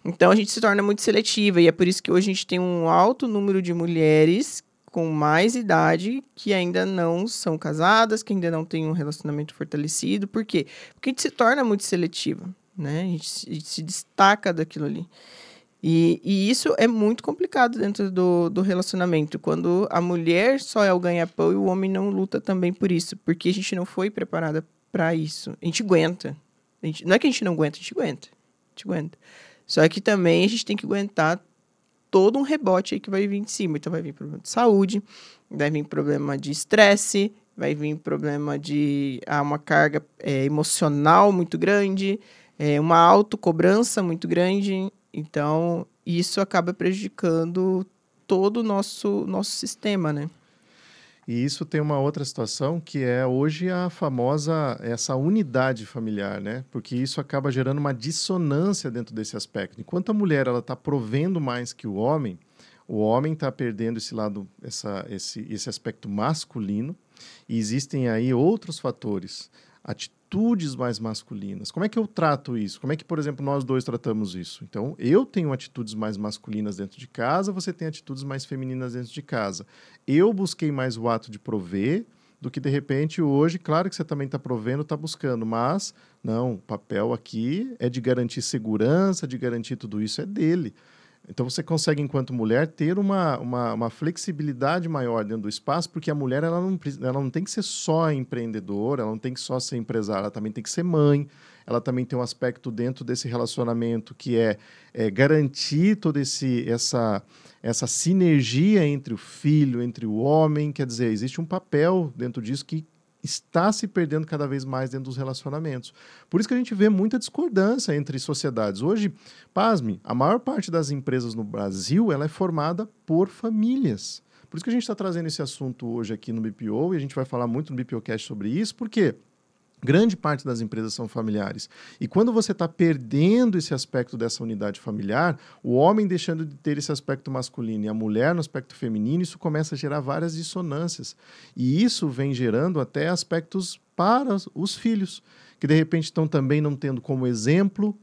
Então, a gente se torna muito seletiva. E é por isso que hoje a gente tem um alto número de mulheres com mais idade que ainda não são casadas, que ainda não têm um relacionamento fortalecido. Por quê? Porque a gente se torna muito seletiva, né? A gente, a gente se destaca daquilo ali. E, e, isso é muito complicado dentro do, do relacionamento, quando a mulher só é o ganha-pão e o homem não luta também por isso, porque a gente não foi preparada para isso. A gente aguenta. A gente, não é que a gente não aguenta, a gente aguenta. A gente aguenta. Só que também a gente tem que aguentar todo um rebote aí que vai vir em cima. Então vai vir problema de saúde, vai vir problema de estresse, vai vir problema de ah, uma carga é, emocional muito grande, é, uma autocobrança muito grande. Então, isso acaba prejudicando todo o nosso, nosso sistema, né? E isso tem uma outra situação que é hoje a famosa essa unidade familiar, né? Porque isso acaba gerando uma dissonância dentro desse aspecto. Enquanto a mulher ela está provendo mais que o homem, o homem está perdendo esse lado, essa, esse, esse aspecto masculino. E existem aí outros fatores, atitudes atitudes mais masculinas. Como é que eu trato isso? Como é que, por exemplo, nós dois tratamos isso? Então, eu tenho atitudes mais masculinas dentro de casa, você tem atitudes mais femininas dentro de casa. Eu busquei mais o ato de prover do que de repente hoje, claro que você também está provendo, está buscando, mas não, o papel aqui é de garantir segurança, de garantir tudo isso é dele. Então você consegue, enquanto mulher, ter uma, uma, uma, flexibilidade maior dentro do espaço, porque a mulher ela não, ela não tem que ser só empreendedora, ela não tem que só ser empresária, ela também tem que ser mãe, ela também tem um aspecto dentro desse relacionamento que é, é garantir toda esse, essa, essa sinergia entre o filho, entre o homem. Quer dizer, existe um papel dentro disso que está se perdendo cada vez mais dentro dos relacionamentos. Por isso que a gente vê muita discordância entre sociedades. Hoje, pasme, a maior parte das empresas no Brasil ela é formada por famílias. Por isso que a gente está trazendo esse assunto hoje aqui no BPO e a gente vai falar muito no BPOcast sobre isso, porque quê? Grande parte das empresas são familiares. E quando você está perdendo esse aspecto dessa unidade familiar, o homem deixando de ter esse aspecto masculino e a mulher no aspecto feminino, isso começa a gerar várias dissonâncias. E isso vem gerando até aspectos para os filhos, que de repente estão também não tendo como exemplo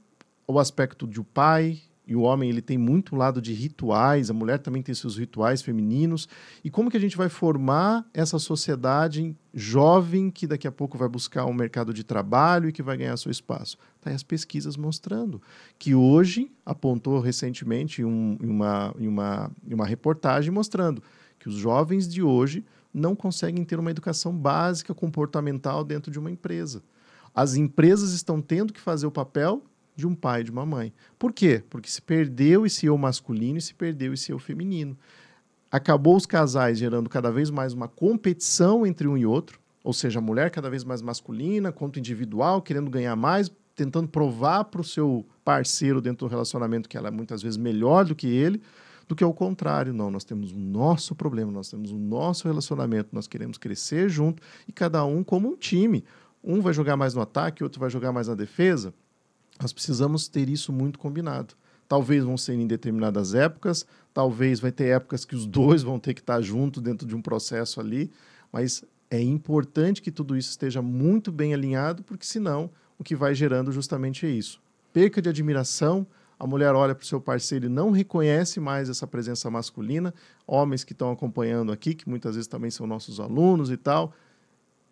o aspecto de pai, e o homem ele tem muito lado de rituais, a mulher também tem seus rituais femininos. E como que a gente vai formar essa sociedade jovem que daqui a pouco vai buscar um mercado de trabalho e que vai ganhar seu espaço? Tá aí as pesquisas mostrando que hoje apontou recentemente um, uma, uma, uma reportagem mostrando que os jovens de hoje não conseguem ter uma educação básica comportamental dentro de uma empresa. As empresas estão tendo que fazer o papel de um pai e de uma mãe. Por quê? Porque se perdeu esse eu masculino e se perdeu esse eu feminino. Acabou os casais gerando cada vez mais uma competição entre um e outro, ou seja, a mulher cada vez mais masculina, quanto individual, querendo ganhar mais, tentando provar para o seu parceiro dentro do relacionamento que ela é muitas vezes melhor do que ele, do que ao contrário, não. Nós temos o nosso problema, nós temos o nosso relacionamento, nós queremos crescer junto e cada um como um time. Um vai jogar mais no ataque, outro vai jogar mais na defesa nós precisamos ter isso muito combinado. Talvez vão ser em determinadas épocas, talvez vai ter épocas que os dois vão ter que estar junto dentro de um processo ali, mas é importante que tudo isso esteja muito bem alinhado, porque senão o que vai gerando justamente é isso. Perca de admiração, a mulher olha para o seu parceiro e não reconhece mais essa presença masculina. Homens que estão acompanhando aqui, que muitas vezes também são nossos alunos e tal,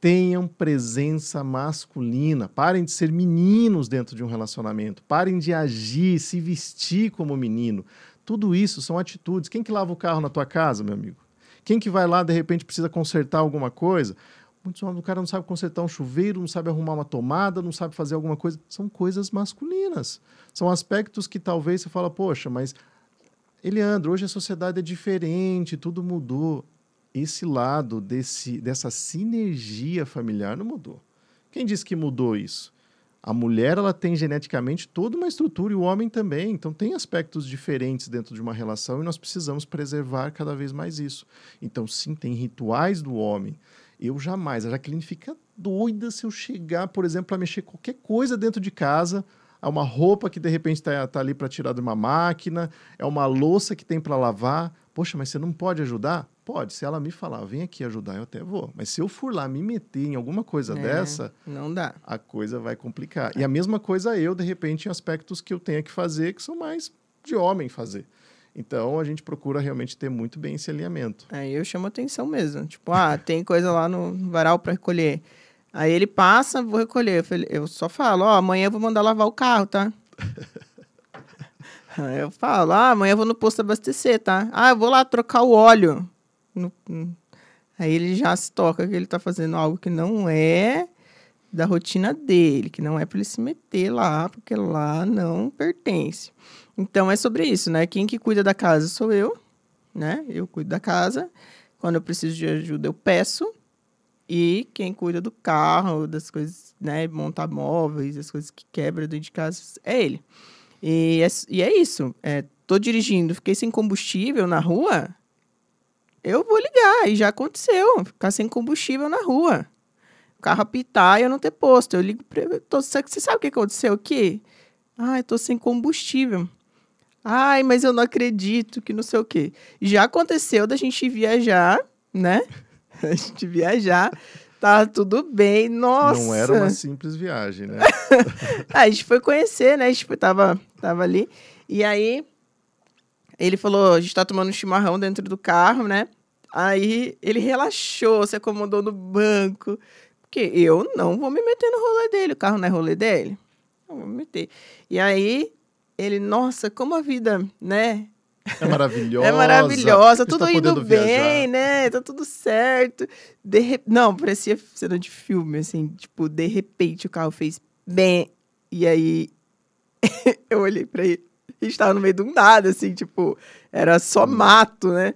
tenham presença masculina, parem de ser meninos dentro de um relacionamento, parem de agir, se vestir como menino. Tudo isso são atitudes. Quem que lava o carro na tua casa, meu amigo? Quem que vai lá de repente precisa consertar alguma coisa? Muitos homens, o cara não sabe consertar um chuveiro, não sabe arrumar uma tomada, não sabe fazer alguma coisa. São coisas masculinas. São aspectos que talvez você fala, poxa, mas Eliandro, hoje a sociedade é diferente, tudo mudou esse lado desse, dessa sinergia familiar não mudou. Quem disse que mudou isso? A mulher ela tem geneticamente toda uma estrutura e o homem também. Então tem aspectos diferentes dentro de uma relação e nós precisamos preservar cada vez mais isso. Então sim, tem rituais do homem. Eu jamais, a Jaqueline fica doida se eu chegar, por exemplo, a mexer qualquer coisa dentro de casa, é uma roupa que de repente está tá ali para tirar de uma máquina, é uma louça que tem para lavar. Poxa, mas você não pode ajudar? Pode. Se ela me falar, vem aqui ajudar, eu até vou. Mas se eu for lá me meter em alguma coisa é, dessa, não dá. A coisa vai complicar. É. E a mesma coisa eu, de repente, em aspectos que eu tenha que fazer que são mais de homem fazer. Então a gente procura realmente ter muito bem esse alinhamento. Aí é, eu chamo atenção mesmo. Tipo, ah, tem coisa lá no varal para recolher. Aí ele passa, vou recolher. Eu só falo, ó, oh, amanhã eu vou mandar lavar o carro, tá? Eu falo, ah, amanhã eu vou no posto abastecer, tá? Ah, eu vou lá trocar o óleo. No... Aí ele já se toca que ele tá fazendo algo que não é da rotina dele, que não é para ele se meter lá, porque lá não pertence. Então é sobre isso, né? Quem que cuida da casa sou eu, né? Eu cuido da casa. Quando eu preciso de ajuda, eu peço. E quem cuida do carro, das coisas, né? Montar móveis, as coisas que quebra dentro de casa, é ele. E é, e é isso. É, tô dirigindo, fiquei sem combustível na rua, eu vou ligar. E já aconteceu, ficar sem combustível na rua. O carro apitar e eu não ter posto. Eu ligo pra eu tô, Você sabe o que aconteceu aqui? Ai, eu tô sem combustível. Ai, mas eu não acredito que não sei o quê. Já aconteceu da gente viajar, né? a gente viajar Tá tudo bem, nossa. Não era uma simples viagem, né? Ah, a gente foi conhecer, né? A gente tava, tava ali. E aí, ele falou: a gente tá tomando um chimarrão dentro do carro, né? Aí ele relaxou, se acomodou no banco. Porque eu não vou me meter no rolê dele. O carro não é rolê dele? Não vou me meter. E aí ele, nossa, como a vida, né? É maravilhosa. É maravilhosa, tudo tá indo bem, viajar. né? Tá tudo certo. De Re... Não, parecia cena de filme, assim, tipo, de repente o carro fez bem. E aí eu olhei pra ele. A gente tava no meio de um nada, assim, tipo, era só mato, né?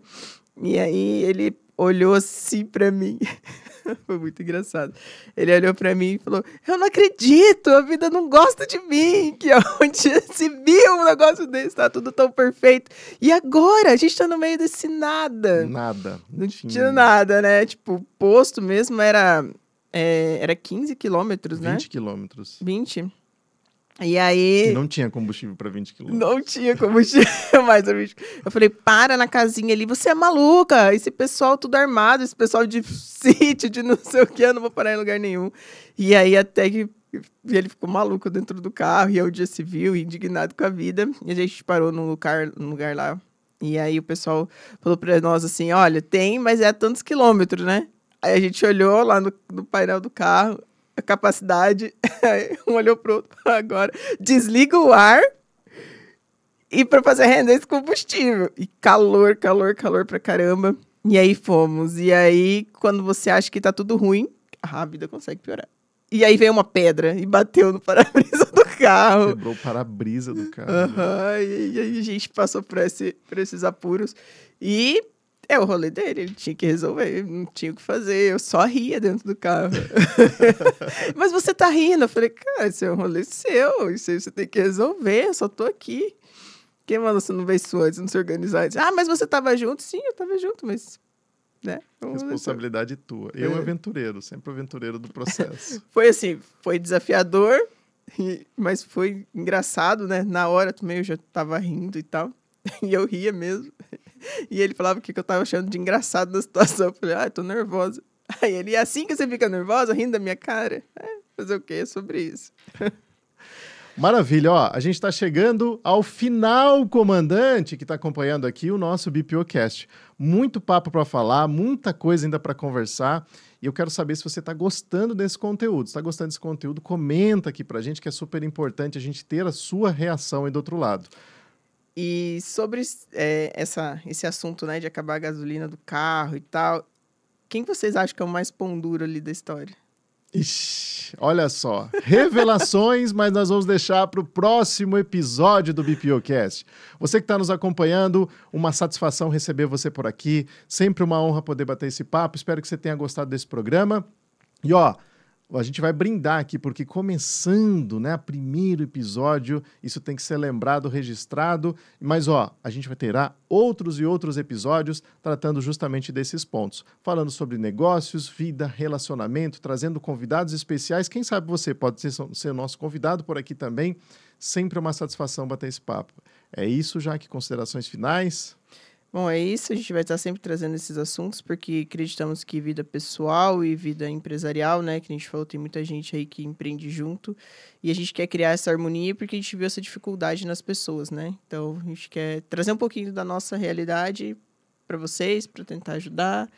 E aí ele olhou assim pra mim. Foi muito engraçado. Ele olhou para mim e falou: Eu não acredito, a vida não gosta de mim. Que é onde se viu um negócio desse, tá tudo tão perfeito. E agora? A gente tá no meio desse nada. Nada. Não tinha, tinha nada, né? Tipo, o posto mesmo era. É, era 15 quilômetros, né? 20 quilômetros. 20? E aí. Que não tinha combustível para 20 quilômetros. Não tinha combustível mais para 20 Eu falei, para na casinha ali, você é maluca. Esse pessoal tudo armado, esse pessoal de sítio, de não sei o que, eu não vou parar em lugar nenhum. E aí até que ele ficou maluco dentro do carro, e é o dia civil, indignado com a vida. E a gente parou num lugar, num lugar lá. E aí o pessoal falou para nós assim: olha, tem, mas é tantos quilômetros, né? Aí a gente olhou lá no, no painel do carro, a capacidade. um olhou pro outro agora. Desliga o ar e para fazer render esse combustível. E calor, calor, calor pra caramba. E aí fomos. E aí, quando você acha que tá tudo ruim, a vida consegue piorar. E aí veio uma pedra e bateu no para-brisa do carro. Quebrou o para-brisa do carro. Uhum. Né? E aí a gente passou por, esse, por esses apuros. E é o rolê dele, ele tinha que resolver, não tinha o que fazer, eu só ria dentro do carro. Mas você tá rindo. Eu falei, cara, esse é um rolê seu, isso aí você tem que resolver, eu só tô aqui. Quem mandou você não ver isso antes, não se organizar antes? Ah, mas você tava junto? Sim, eu tava junto, mas. Né? É Responsabilidade tua. Eu, é. aventureiro, sempre aventureiro do processo. foi assim, foi desafiador, mas foi engraçado, né? Na hora também eu já tava rindo e tal. E eu ria mesmo. E ele falava o que, eu tava achando de engraçado da situação. Eu falei, ah, tô nervosa. Aí ele, é assim que você fica nervosa, rindo da minha cara? É, fazer o quê? É sobre isso. Maravilha, ó, a gente está chegando ao final, comandante, que está acompanhando aqui o nosso BPOcast. Muito papo para falar, muita coisa ainda para conversar. E eu quero saber se você está gostando desse conteúdo. Se está gostando desse conteúdo, comenta aqui para a gente, que é super importante a gente ter a sua reação aí do outro lado. E sobre é, essa, esse assunto, né, de acabar a gasolina do carro e tal, quem vocês acham que é o mais pão duro ali da história? Ixi, olha só, revelações, mas nós vamos deixar para o próximo episódio do BPOcast. Você que está nos acompanhando, uma satisfação receber você por aqui. Sempre uma honra poder bater esse papo. Espero que você tenha gostado desse programa. E ó, a gente vai brindar aqui, porque começando, né, primeiro episódio, isso tem que ser lembrado, registrado. Mas, ó, a gente vai terá outros e outros episódios tratando justamente desses pontos. Falando sobre negócios, vida, relacionamento, trazendo convidados especiais. Quem sabe você pode ser, ser nosso convidado por aqui também. Sempre uma satisfação bater esse papo. É isso, já que considerações finais. Bom, é isso. A gente vai estar sempre trazendo esses assuntos, porque acreditamos que vida pessoal e vida empresarial, né? Que a gente falou, tem muita gente aí que empreende junto. E a gente quer criar essa harmonia porque a gente viu essa dificuldade nas pessoas, né? Então, a gente quer trazer um pouquinho da nossa realidade para vocês, para tentar ajudar.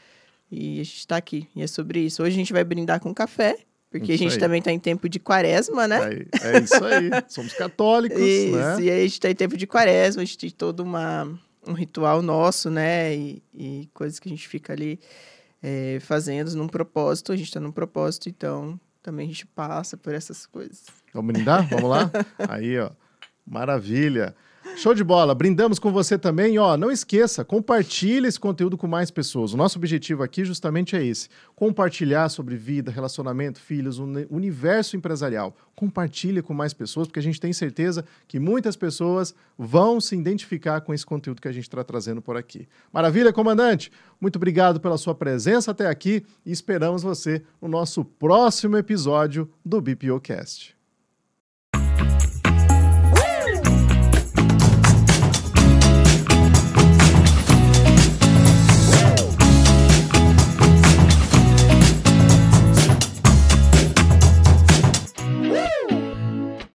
E a gente está aqui. E é sobre isso. Hoje a gente vai brindar com café. Porque isso a gente aí. também está em tempo de quaresma, né? É, é isso aí. Somos católicos, isso, né? E a gente está em tempo de quaresma, a gente tem toda uma um ritual nosso, né? E, e coisas que a gente fica ali é, fazendo num propósito. A gente está num propósito, então também a gente passa por essas coisas. Vamos brindar? Vamos lá? Aí, ó. Maravilha! Show de bola. Brindamos com você também. Ó, não esqueça, compartilhe esse conteúdo com mais pessoas. O nosso objetivo aqui justamente é esse: compartilhar sobre vida, relacionamento, filhos, um universo empresarial. Compartilhe com mais pessoas, porque a gente tem certeza que muitas pessoas vão se identificar com esse conteúdo que a gente está trazendo por aqui. Maravilha, comandante? Muito obrigado pela sua presença até aqui e esperamos você no nosso próximo episódio do BPOcast.